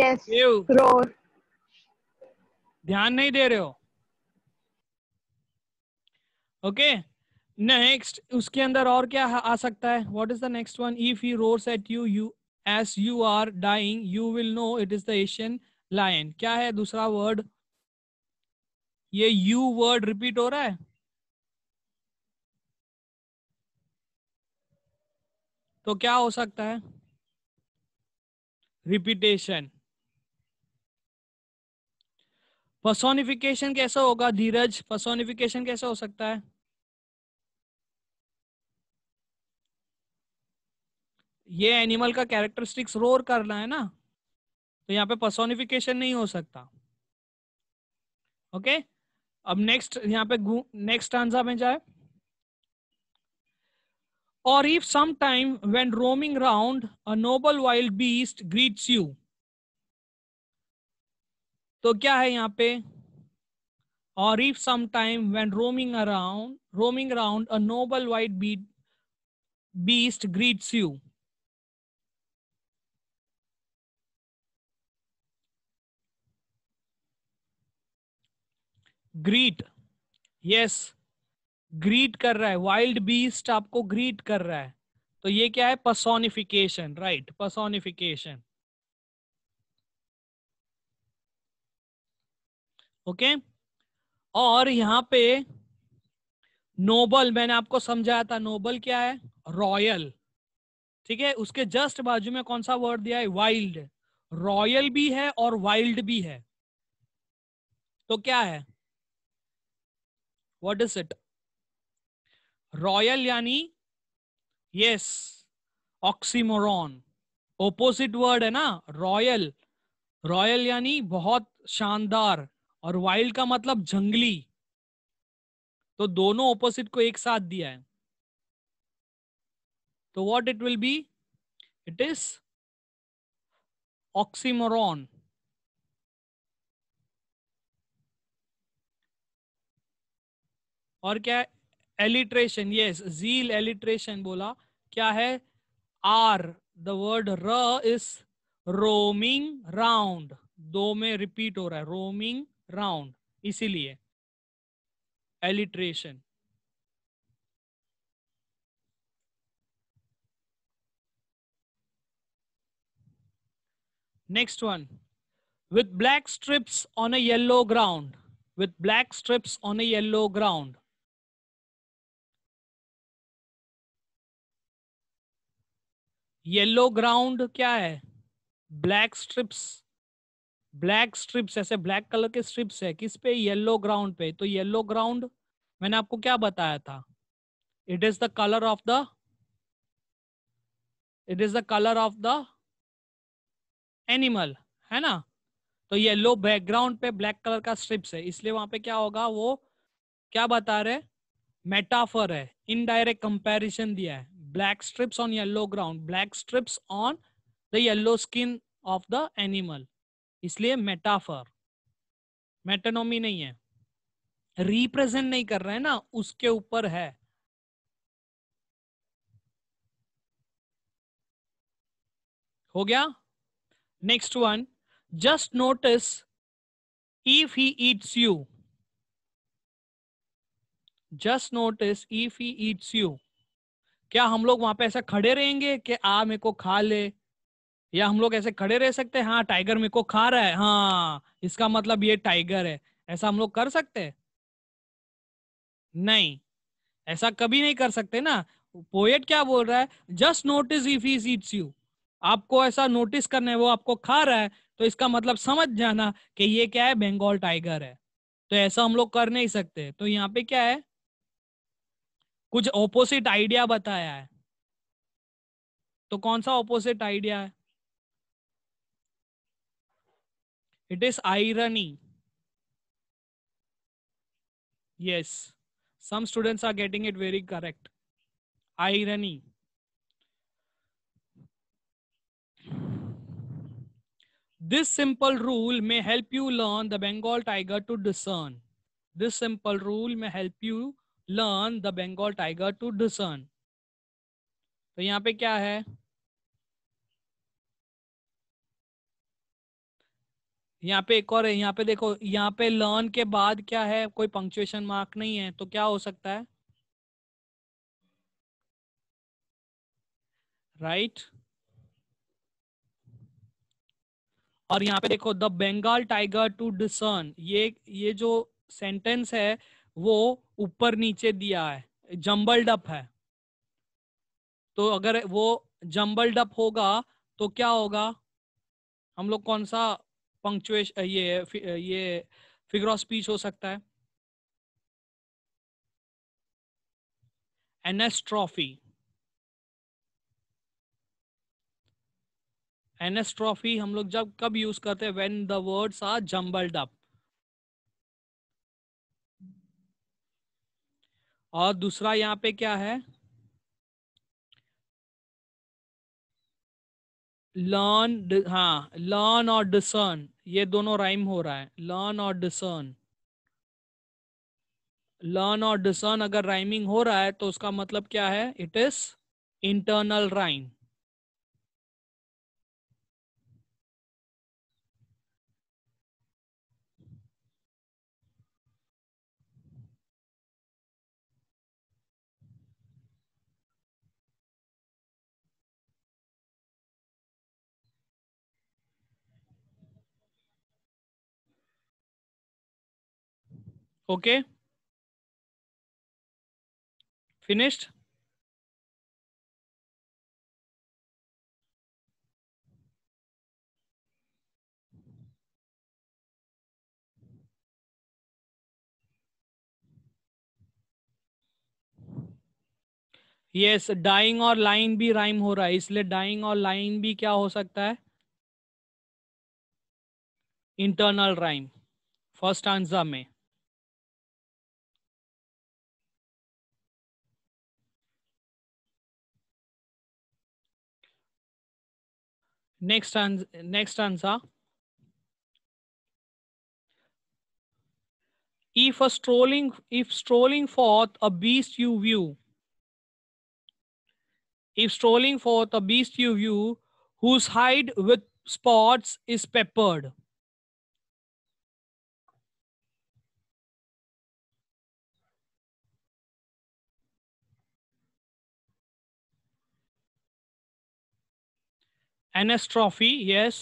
यस yes, रोर ध्यान नहीं दे रहे हो ओके नेक्स्ट उसके अंदर और क्या आ सकता है what is the next one if you roars at you you as you are dying you will know it is the Asian lion क्या है दूसरा वर्ड ये यू वर्ड रिपीट हो रहा है तो क्या हो सकता है रिपीटेशन पर्सोनिफिकेशन कैसा होगा धीरज पर्सोनिफिकेशन कैसा हो सकता है ये एनिमल का कैरेक्टरिस्टिक्स रोर करना है ना तो यहाँ पे पर्सोनिफिकेशन नहीं हो सकता ओके अब नेक्स्ट यहाँ पे नेक्स्ट आंसर में जाए or if sometime when roaming round a noble wild beast greets तो क्या है यहाँ पे और if sometime when roaming around roaming around a noble wild beat beast greets you greet yes greet कर रहा है वाइल्ड बीस्ट आपको ग्रीट कर रहा है तो ये क्या है पसोनिफिकेशन राइट पसोनिफिकेशन ओके और यहां पे नोबल मैंने आपको समझाया था नोबल क्या है रॉयल ठीक है उसके जस्ट बाजू में कौन सा वर्ड दिया है वाइल्ड रॉयल भी है और वाइल्ड भी है तो क्या है वट इज इट रॉयल यानी yes ऑक्सीमोरॉन ओपोजिट वर्ड है ना रॉयल रॉयल यानी बहुत शानदार और वाइल्ड का मतलब जंगली तो दोनों ओपोजिट को एक साथ दिया है तो what it will be it is oxymoron और क्या एलिट्रेशन यस जील एलिट्रेशन बोला क्या है R the word R is roaming round दो में रिपीट हो रहा है रोमिंग राउंड इसीलिए alliteration next one with black stripes on a yellow ground with black stripes on a yellow ground yellow ground क्या है ब्लैक स्ट्रिप्स ब्लैक स्ट्रिप्स ऐसे black colour के स्ट्रिप्स है किस पे येलो ग्राउंड पे तो येलो ग्राउंड मैंने आपको क्या बताया था it is the colour of the it is the colour of the animal है ना तो येलो बैकग्राउंड पे ब्लैक कलर का स्ट्रिप्स है इसलिए वहां पे क्या होगा वो क्या बता रहे मेटाफर है इनडायरेक्ट कंपेरिजन दिया है black strips on yellow ground black strips on the yellow skin of the animal इसलिए metaphor metonymy नहीं है represent नहीं कर रहे हैं ना उसके ऊपर है हो गया next one just notice if he eats you just notice if he eats you क्या हम लोग वहां पे ऐसा खड़े रहेंगे कि आ मेरे को खा ले या हम लोग ऐसे खड़े रह सकते हैं हाँ टाइगर मेरे को खा रहा है हाँ इसका मतलब ये टाइगर है ऐसा हम लोग कर सकते हैं नहीं ऐसा कभी नहीं कर सकते ना पोएट क्या बोल रहा है just notice if he eats you आपको ऐसा नोटिस करना है वो आपको खा रहा है तो इसका मतलब समझ जाना कि ये क्या है बंगाल टाइगर है तो ऐसा हम लोग कर नहीं सकते तो यहाँ पे क्या है कुछ ऑपोजिट आइडिया बताया है तो कौन सा ऑपोजिट आइडिया है it is irony yes some students are getting it very correct irony this simple rule may help you learn the bengal tiger to discern this simple rule may help you learn the Bengal tiger to discern तो यहाँ पे क्या है यहाँ पे एक और है यहाँ पे देखो यहाँ पे लर्न के बाद क्या है कोई पंक्चुएशन मार्क नहीं है तो क्या हो सकता है राइट right? और यहाँ पे देखो the Bengal tiger to discern ये ये जो सेंटेंस है वो ऊपर नीचे दिया है जम्बल्ड अप है तो अगर वो जम्बल्ड अप होगा तो क्या होगा हम लोग कौन सा पंक्चुएश ये ये फिगर ऑफ स्पीच हो सकता है एनेस्ट्रॉफी एनेस्ट्रॉफी हम लोग जब कब यूज करते हैं when the words are jumbled up और दूसरा यहाँ पे क्या है लर्न हाँ लर्न और डिसर्न ये दोनों राइम हो रहा है लर्न और डिसर्न लर्न और डिसर्न अगर राइमिंग हो रहा है तो उसका मतलब क्या है it is internal rhyme okay finished yes dying और लाइन भी राइम हो रहा है इसलिए डाइंग और लाइन भी क्या हो सकता है इंटरनल राइम फर्स्ट आंसर में Next, ans next answer. If a strolling, if strolling forth a beast you view, if strolling forth a beast you view, whose hide with spots is peppered. Anastrophe yes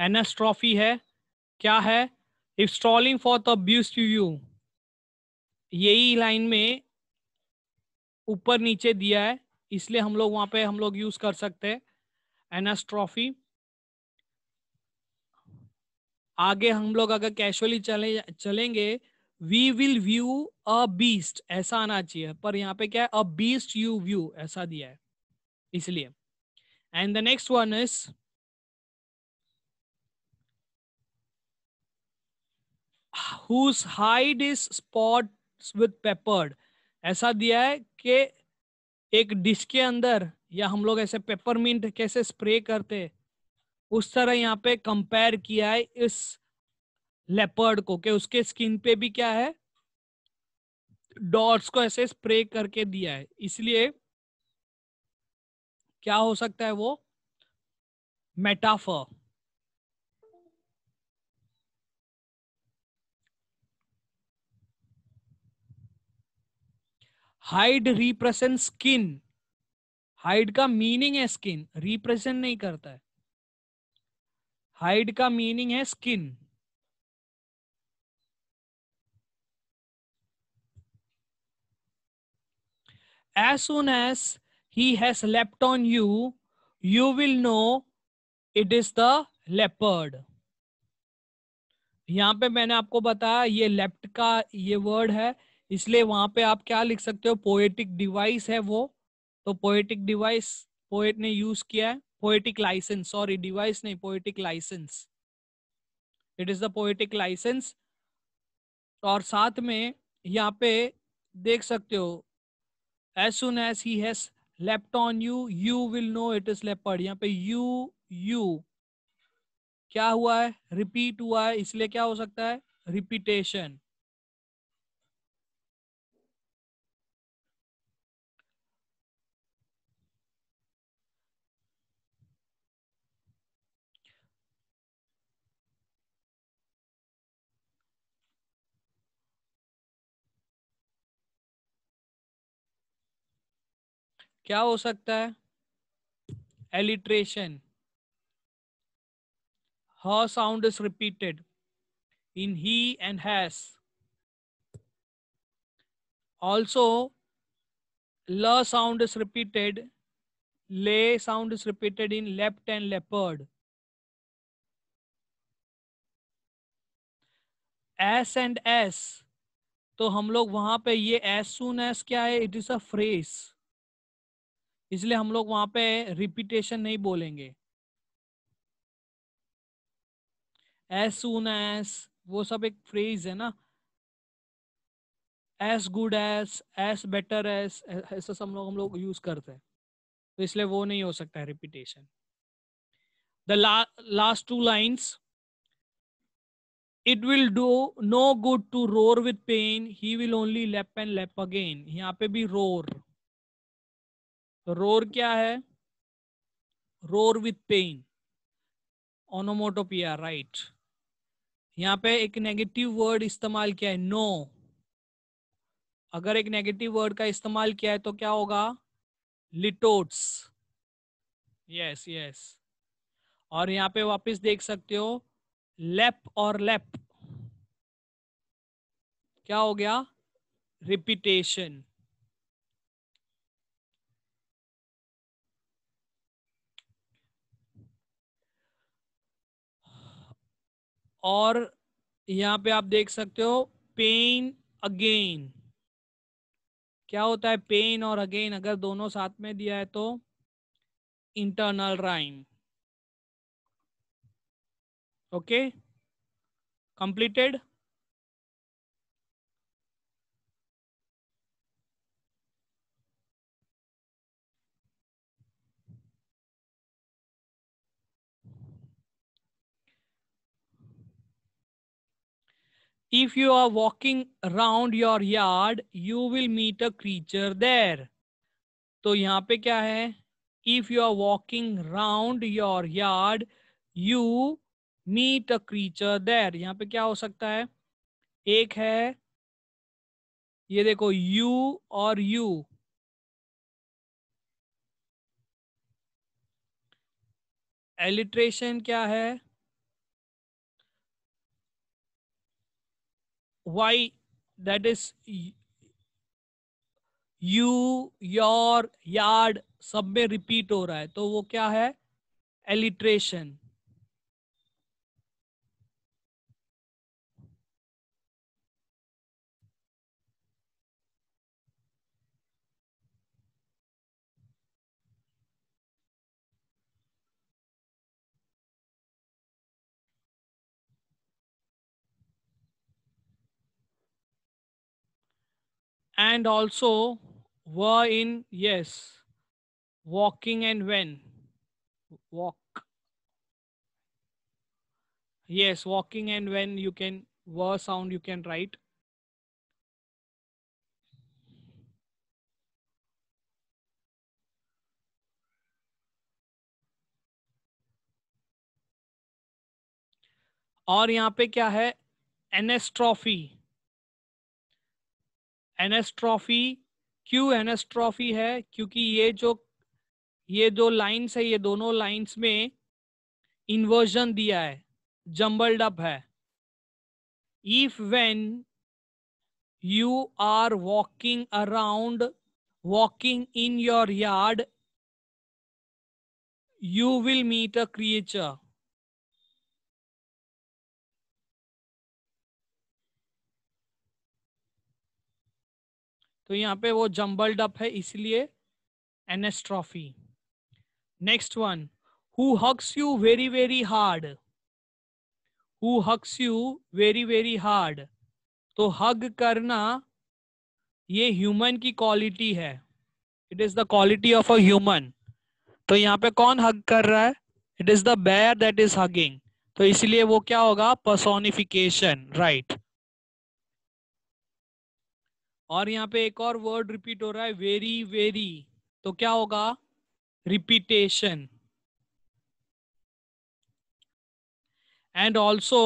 anastrophe है क्या है if strolling for the abuse to you यही line में ऊपर नीचे दिया है इसलिए हम लोग वहां पे हम लोग यूज कर सकते हैं एनेस्ट्रॉफी आगे हम लोग अगर कैशुअली चले चलेंगे we will view a beast ऐसा आना चाहिए पर यहाँ पे क्या है अ बीस्ट यू व्यू ऐसा दिया है इसलिए And the next one is whose hide is spots with peppered. ऐसा दिया है कि एक डिश के अंदर या हम लोग ऐसे पेपर मिंट कैसे स्प्रे करते उस तरह यहाँ पे कंपेयर किया है इस लेपर्ड को कि उसके स्किन पे भी क्या है डॉट्स को ऐसे स्प्रे करके दिया है इसलिए क्या हो सकता है वो metaphor hide represent skin hide का मीनिंग है स्किन रिप्रेजेंट नहीं करता है हाइड का मीनिंग है skin as soon as he has leapt on you, you will know it is the leopard. यहाँ पे मैंने आपको बताया ये लेफ्ट का ये वर्ड है इसलिए वहां पे आप क्या लिख सकते हो पोएटिक डिवाइस है वो तो पोएटिक डिवाइस पोएट ने यूज किया है पोएटिक लाइसेंस सॉरी डिवाइस नहीं poetic license it is the poetic license और साथ में यहाँ पे देख सकते हो as soon as he has leapt on you you will know it is leopard यहाँ पे यू यू क्या हुआ है रिपीट हुआ है इसलिए क्या हो सकता है रिपीटेशन क्या हो सकता है alliteration h sound is repeated in he and has also l sound is repeated l sound is repeated in left and leopard S and S तो हम लोग वहां पे ये एस सुन एस क्या है इट इज अ फ्रेज़ इसलिए हम लोग वहां पे रिपीटेशन नहीं बोलेंगे एज सुन एस वो सब एक फ्रेज है ना as good as as better as ऐसा सब लोग हम लोग यूज करते हैं तो इसलिए वो नहीं हो सकता है repetition the last two lines it will do no good to roar with pain he will only leap and leap again यहाँ पे भी रोर तो रोर क्या है roar with pain onomatopoeia right यहां पे एक नेगेटिव वर्ड इस्तेमाल किया है नो अगर एक नेगेटिव वर्ड का इस्तेमाल किया है तो क्या होगा लिटोट्स यस यस और यहां पे वापस देख सकते हो लेप और लेप क्या हो गया रिपीटेशन और यहाँ पे आप देख सकते हो पेन अगेन क्या होता है पेन और अगेन अगर दोनों साथ में दिया है तो internal rhyme okay completed if you are walking around your yard you will meet a creature there to yahan pe kya hai if you are walking round your yard you meet a creature there yahan pe kya ho sakta hai ek hai ye dekho you or you alliteration क्या है y that is you your yard सब में repeat हो रहा है तो वो क्या है alliteration and also were in yes walking and when walk yes walking and when you can were sound you can write और यहाँ पे क्या है एनेस्ट्रॉफी एनेस्ट्रॉफी क्यों एनेस्ट्रॉफी है क्योंकि ये जो ये दो लाइंस है ये दोनों लाइंस में इन्वर्जन दिया है जम्बल्ड अप है if when you are walking around walking in your yard you will meet a creature तो यहाँ पे वो जम्बल्ड अप है इसलिए anastrophe next one who hugs you very very hard who hugs you very very hard तो hug करना ये human की क्वालिटी है it is the quality of a human तो यहाँ पे कौन हग कर रहा है it is the bear that is hugging तो इसलिए वो क्या होगा पर्सोनिफिकेशन राइट right. और यहाँ पे एक और वर्ड रिपीट हो रहा है वेरी वेरी तो क्या होगा repetition and also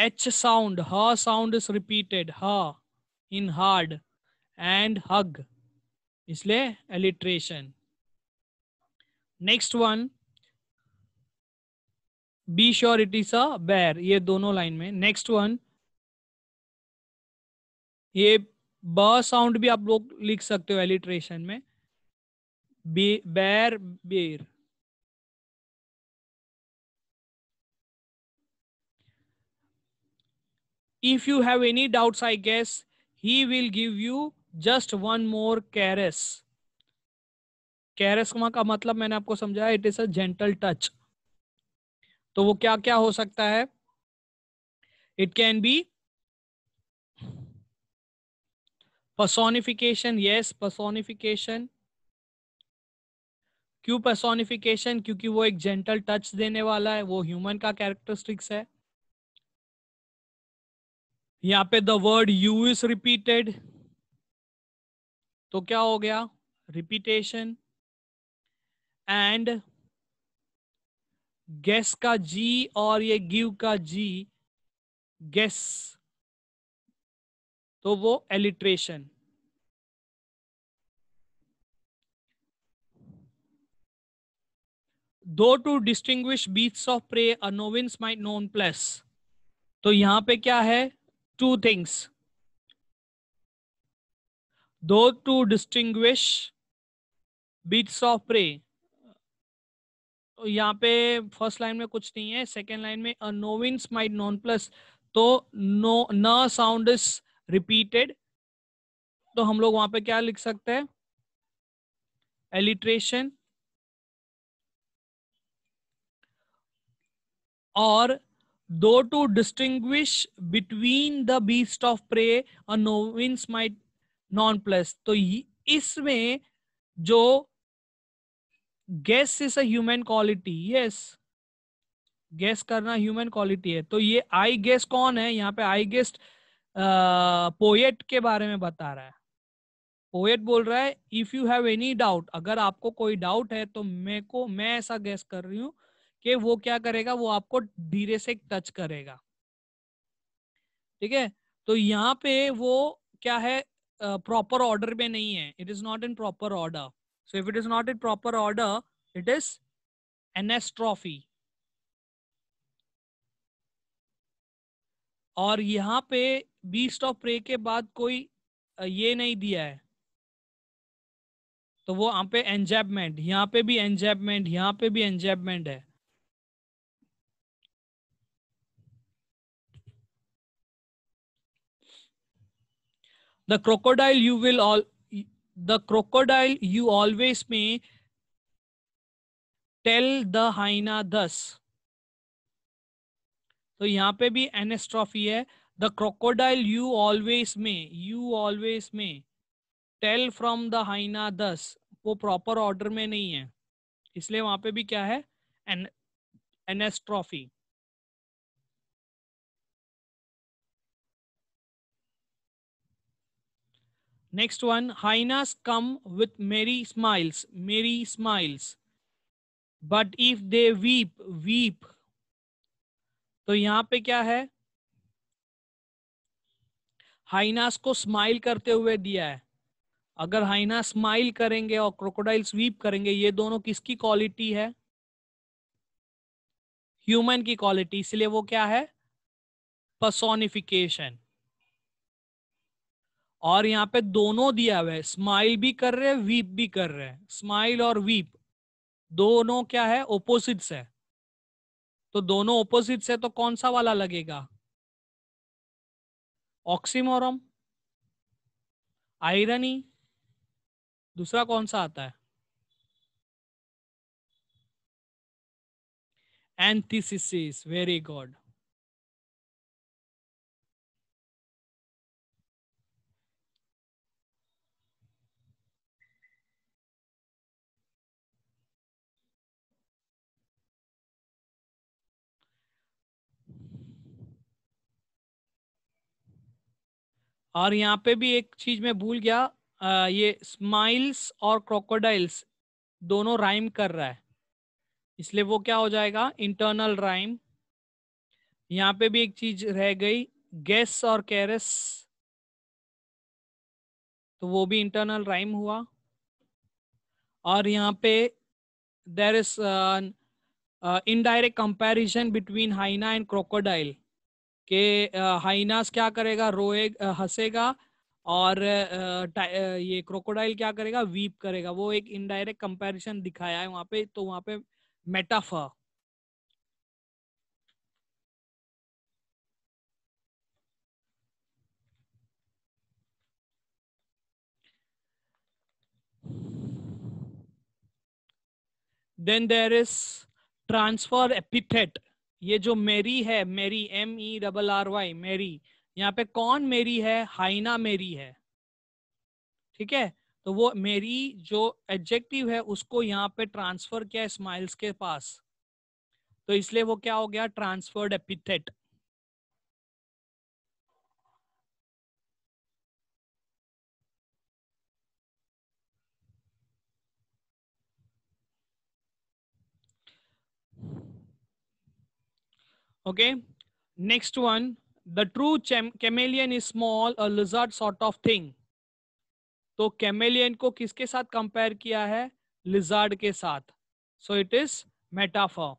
H sound h sound is repeated h in hard and hug इसलिए alliteration next one be sure it is a bear ये दोनों लाइन में नेक्स्ट वन ये ब साउंड भी आप लोग लिख सकते हो एलिट्रेशन में bear, bear bear if you have any doubts I guess he will give you just one more caress कैरेस्मा का मतलब, मतलब मैंने आपको समझाया it is a gentle touch तो वो क्या क्या हो सकता है it can be personification yes personification क्यों पर्सोनिफिकेशन क्योंकि वो एक जेंटल टच देने वाला है वो ह्यूमन का कैरेक्टरिस्टिक्स है यहां पे the word you is repeated तो क्या हो गया रिपीटेशन एंड गेस का जी और ये गिव का जी गेस तो वो एलिट्रेशन दो to distinguish beasts of prey a novice might nonplus तो यहां पे क्या है टू थिंग्स दो to distinguish beasts of prey यहां पे फर्स्ट लाइन में कुछ नहीं है सेकेंड लाइन में a novice might nonplus तो no n sound is repeated तो हम लोग वहां पे क्या लिख सकते हैं एलिट्रेशन और though to distinguish between the beast of prey a might nonplus तो इसमें जो guess is an quality yes guess करना ह्यूमन क्वालिटी है तो ये आई गैस कौन है यहाँ पे आई गेस्ट पोएट के बारे में बता रहा है पोएट बोल रहा है if you have any doubt अगर आपको कोई डाउट है तो मैं को मैं ऐसा गैस कर रही हूं कि वो क्या करेगा वो आपको धीरे से टच करेगा ठीक है तो यहाँ पे वो क्या है प्रॉपर uh, ऑर्डर में नहीं है it is not in proper order so if it is not in proper order it is anastrophe और यहाँ पे बीस्ट ऑफ प्रे के बाद कोई ये नहीं दिया है तो वो वहां पे एंजैबमेंट यहाँ पे भी एंजैबमेंट यहाँ पे भी एंजैबमेंट है the crocodile you will all the crocodile you always may tell the hyena thus तो यहाँ पे भी एनेस्ट्रॉफी है the crocodile you always may you always may tell from the hyena thus वो प्रॉपर ऑर्डर में नहीं है इसलिए वहां पे भी क्या है an anastrophe next one hyenas come with merry smiles मेरी smiles but if they weep weep तो यहाँ पे क्या है हाइनास को स्माइल करते हुए दिया है अगर हाइना स्माइल करेंगे और क्रोकोडाइल स्वीप करेंगे ये दोनों किसकी क्वालिटी है ह्यूमन की क्वालिटी इसलिए वो क्या है पसोनिफिकेशन और यहाँ पे दोनों दिया हुआ है स्माइल भी कर रहे हैं वीप भी कर रहे हैं स्माइल और वीप दोनों क्या है ओपोजिट्स है तो दोनों ओपोजिट्स है तो कौन सा वाला लगेगा ऑक्सीमोरम आयरनी दूसरा कौन सा आता है एंथीसिस वेरी गुड और यहाँ पे भी एक चीज मैं भूल गया आ, ये स्माइल्स और क्रोकोडाइल्स दोनों राइम कर रहा है इसलिए वो क्या हो जाएगा इंटरनल राइम यहाँ पे भी एक चीज रह गई गैस और कैरस तो वो भी इंटरनल राइम हुआ और यहाँ पे there is indirect comparison between hyena and crocodile कि हाइनास क्या करेगा रोए हंसेगा और ये क्रोकोडाइल क्या करेगा वीप करेगा वो एक इनडायरेक्ट कंपैरिजन दिखाया है वहां पे तो वहां पे metaphor then there is transfer epithet ये जो मेरी है merry M E double R Y merry यहाँ पे कौन मेरी है हाइना मेरी है ठीक है तो वो मेरी जो एडजेक्टिव है उसको यहाँ पे ट्रांसफर किया स्माइल्स के पास तो इसलिए वो क्या हो गया transferred epithet okay next one the true chameleon is small a lizard sort of thing chameleon ko kiske sath compare kiya hai lizard ke sath so it is metaphor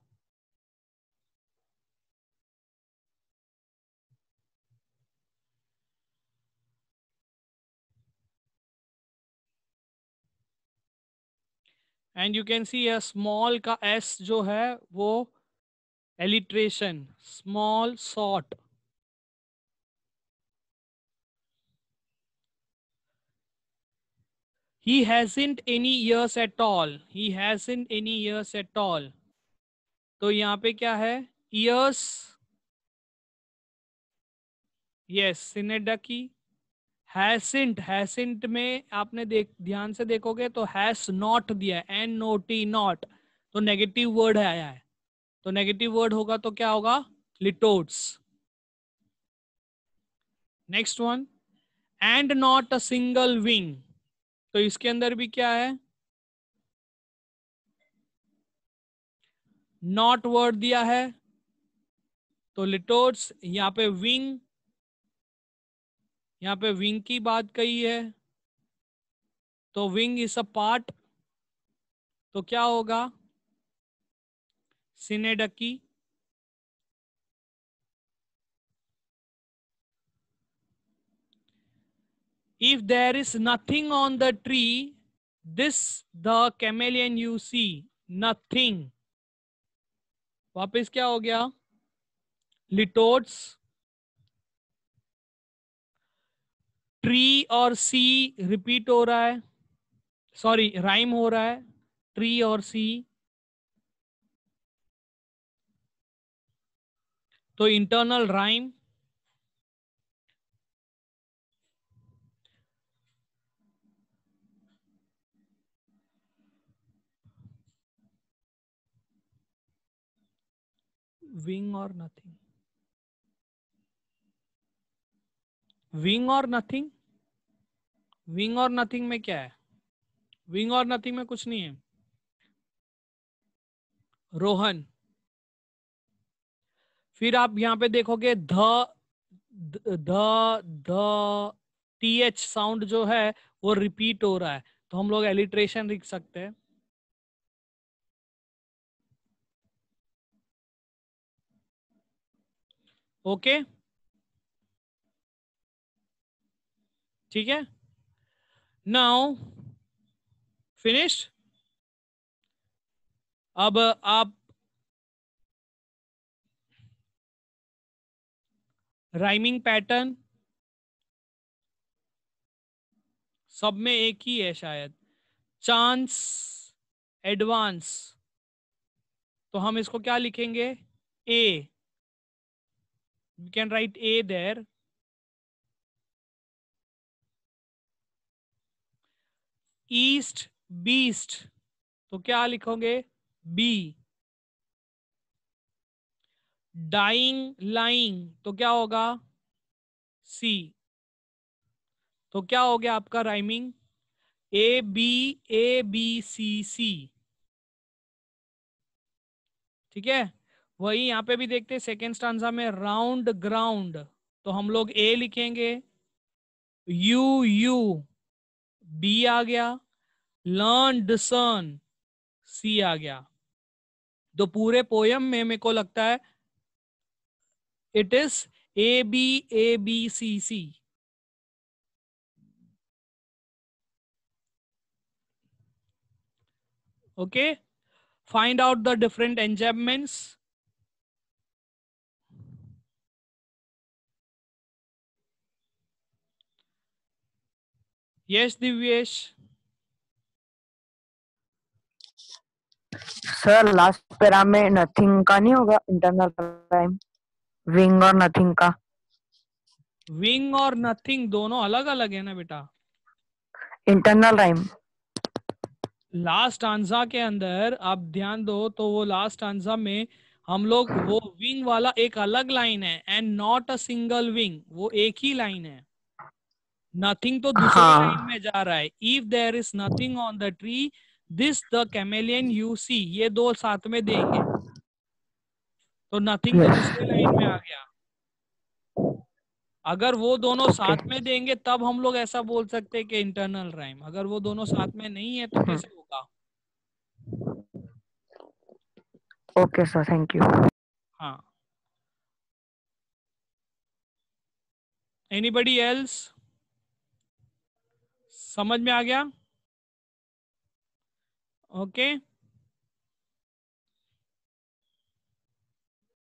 and you can see a small ka s jo hai wo alliteration small sort he hasn't any years at all he hasn't any years at all तो यहाँ पे क्या है years yes सिनेडकी hasn't hasn't में आपने देख ध्यान से देखोगे तो has not दिया एन ओ टी नॉट तो नेगेटिव वर्ड आया है तो नेगेटिव वर्ड होगा तो क्या होगा litotes next one and not a single wing तो इसके अंदर भी क्या है नॉट वर्ड दिया है तो लिटोट्स यहां पे विंग यहां पे विंग की बात कही है तो विंग इज अ पार्ट तो क्या होगा सिनेडकी if there is nothing on the tree this the chameleon you see nothing वापस क्या हो गया लिटोट्स ट्री और सी रिपीट हो रहा है सॉरी राइम हो रहा है ट्री और सी तो इंटरनल राइम विंग और नथिंग विंग और नथिंग विंग और नथिंग में क्या है विंग और नथिंग में कुछ नहीं है रोहन फिर आप यहाँ पे देखोगे ध ध ध टी एच साउंड जो है वो रिपीट हो रहा है तो हम लोग एलिट्रेशन लिख सकते हैं ओके ठीक है नाउ फिनिश अब आप राइमिंग पैटर्न सब में एक ही है शायद चांस एडवांस तो हम इसको क्या लिखेंगे A we can write A there east beast तो क्या लिखोगे बी डाइंग लाइंग तो क्या होगा सी तो क्या हो गया आपका rhyming A B A B C C ठीक है वही यहां पे भी देखते हैं सेकेंड स्टांसा में राउंड ग्राउंड तो हम लोग ए लिखेंगे यू यू बी आ गया लर्न डिसन सी आ गया तो पूरे पोयम में मेरे को लगता है it is a b a b c c okay find out the different enzymes yes divyesh sir last para nothing can nahi hoga internal prime wing और नथिंग का विंग और नथिंग दोनों अलग अलग है ना बेटा इंटरनल राइम लास्ट आंसर के अंदर आप ध्यान दो तो वो लास्ट आंसर में हम लोग वो विंग वाला एक अलग लाइन है and not a single wing वो एक ही लाइन है नथिंग तो दूसरे हाँ. लाइन में जा रहा है if there is nothing on the tree this the chameleon you see ये दो साथ में देंगे तो नथिंग लाइन में आ गया अगर वो दोनों okay. साथ में देंगे तब हम लोग ऐसा बोल सकते हैं कि इंटरनल राइम अगर वो दोनों साथ में नहीं है तो हाँ। कैसे होगा ओके सर थैंक यू हाँ एनीबडी एल्स समझ में आ गया ओके okay.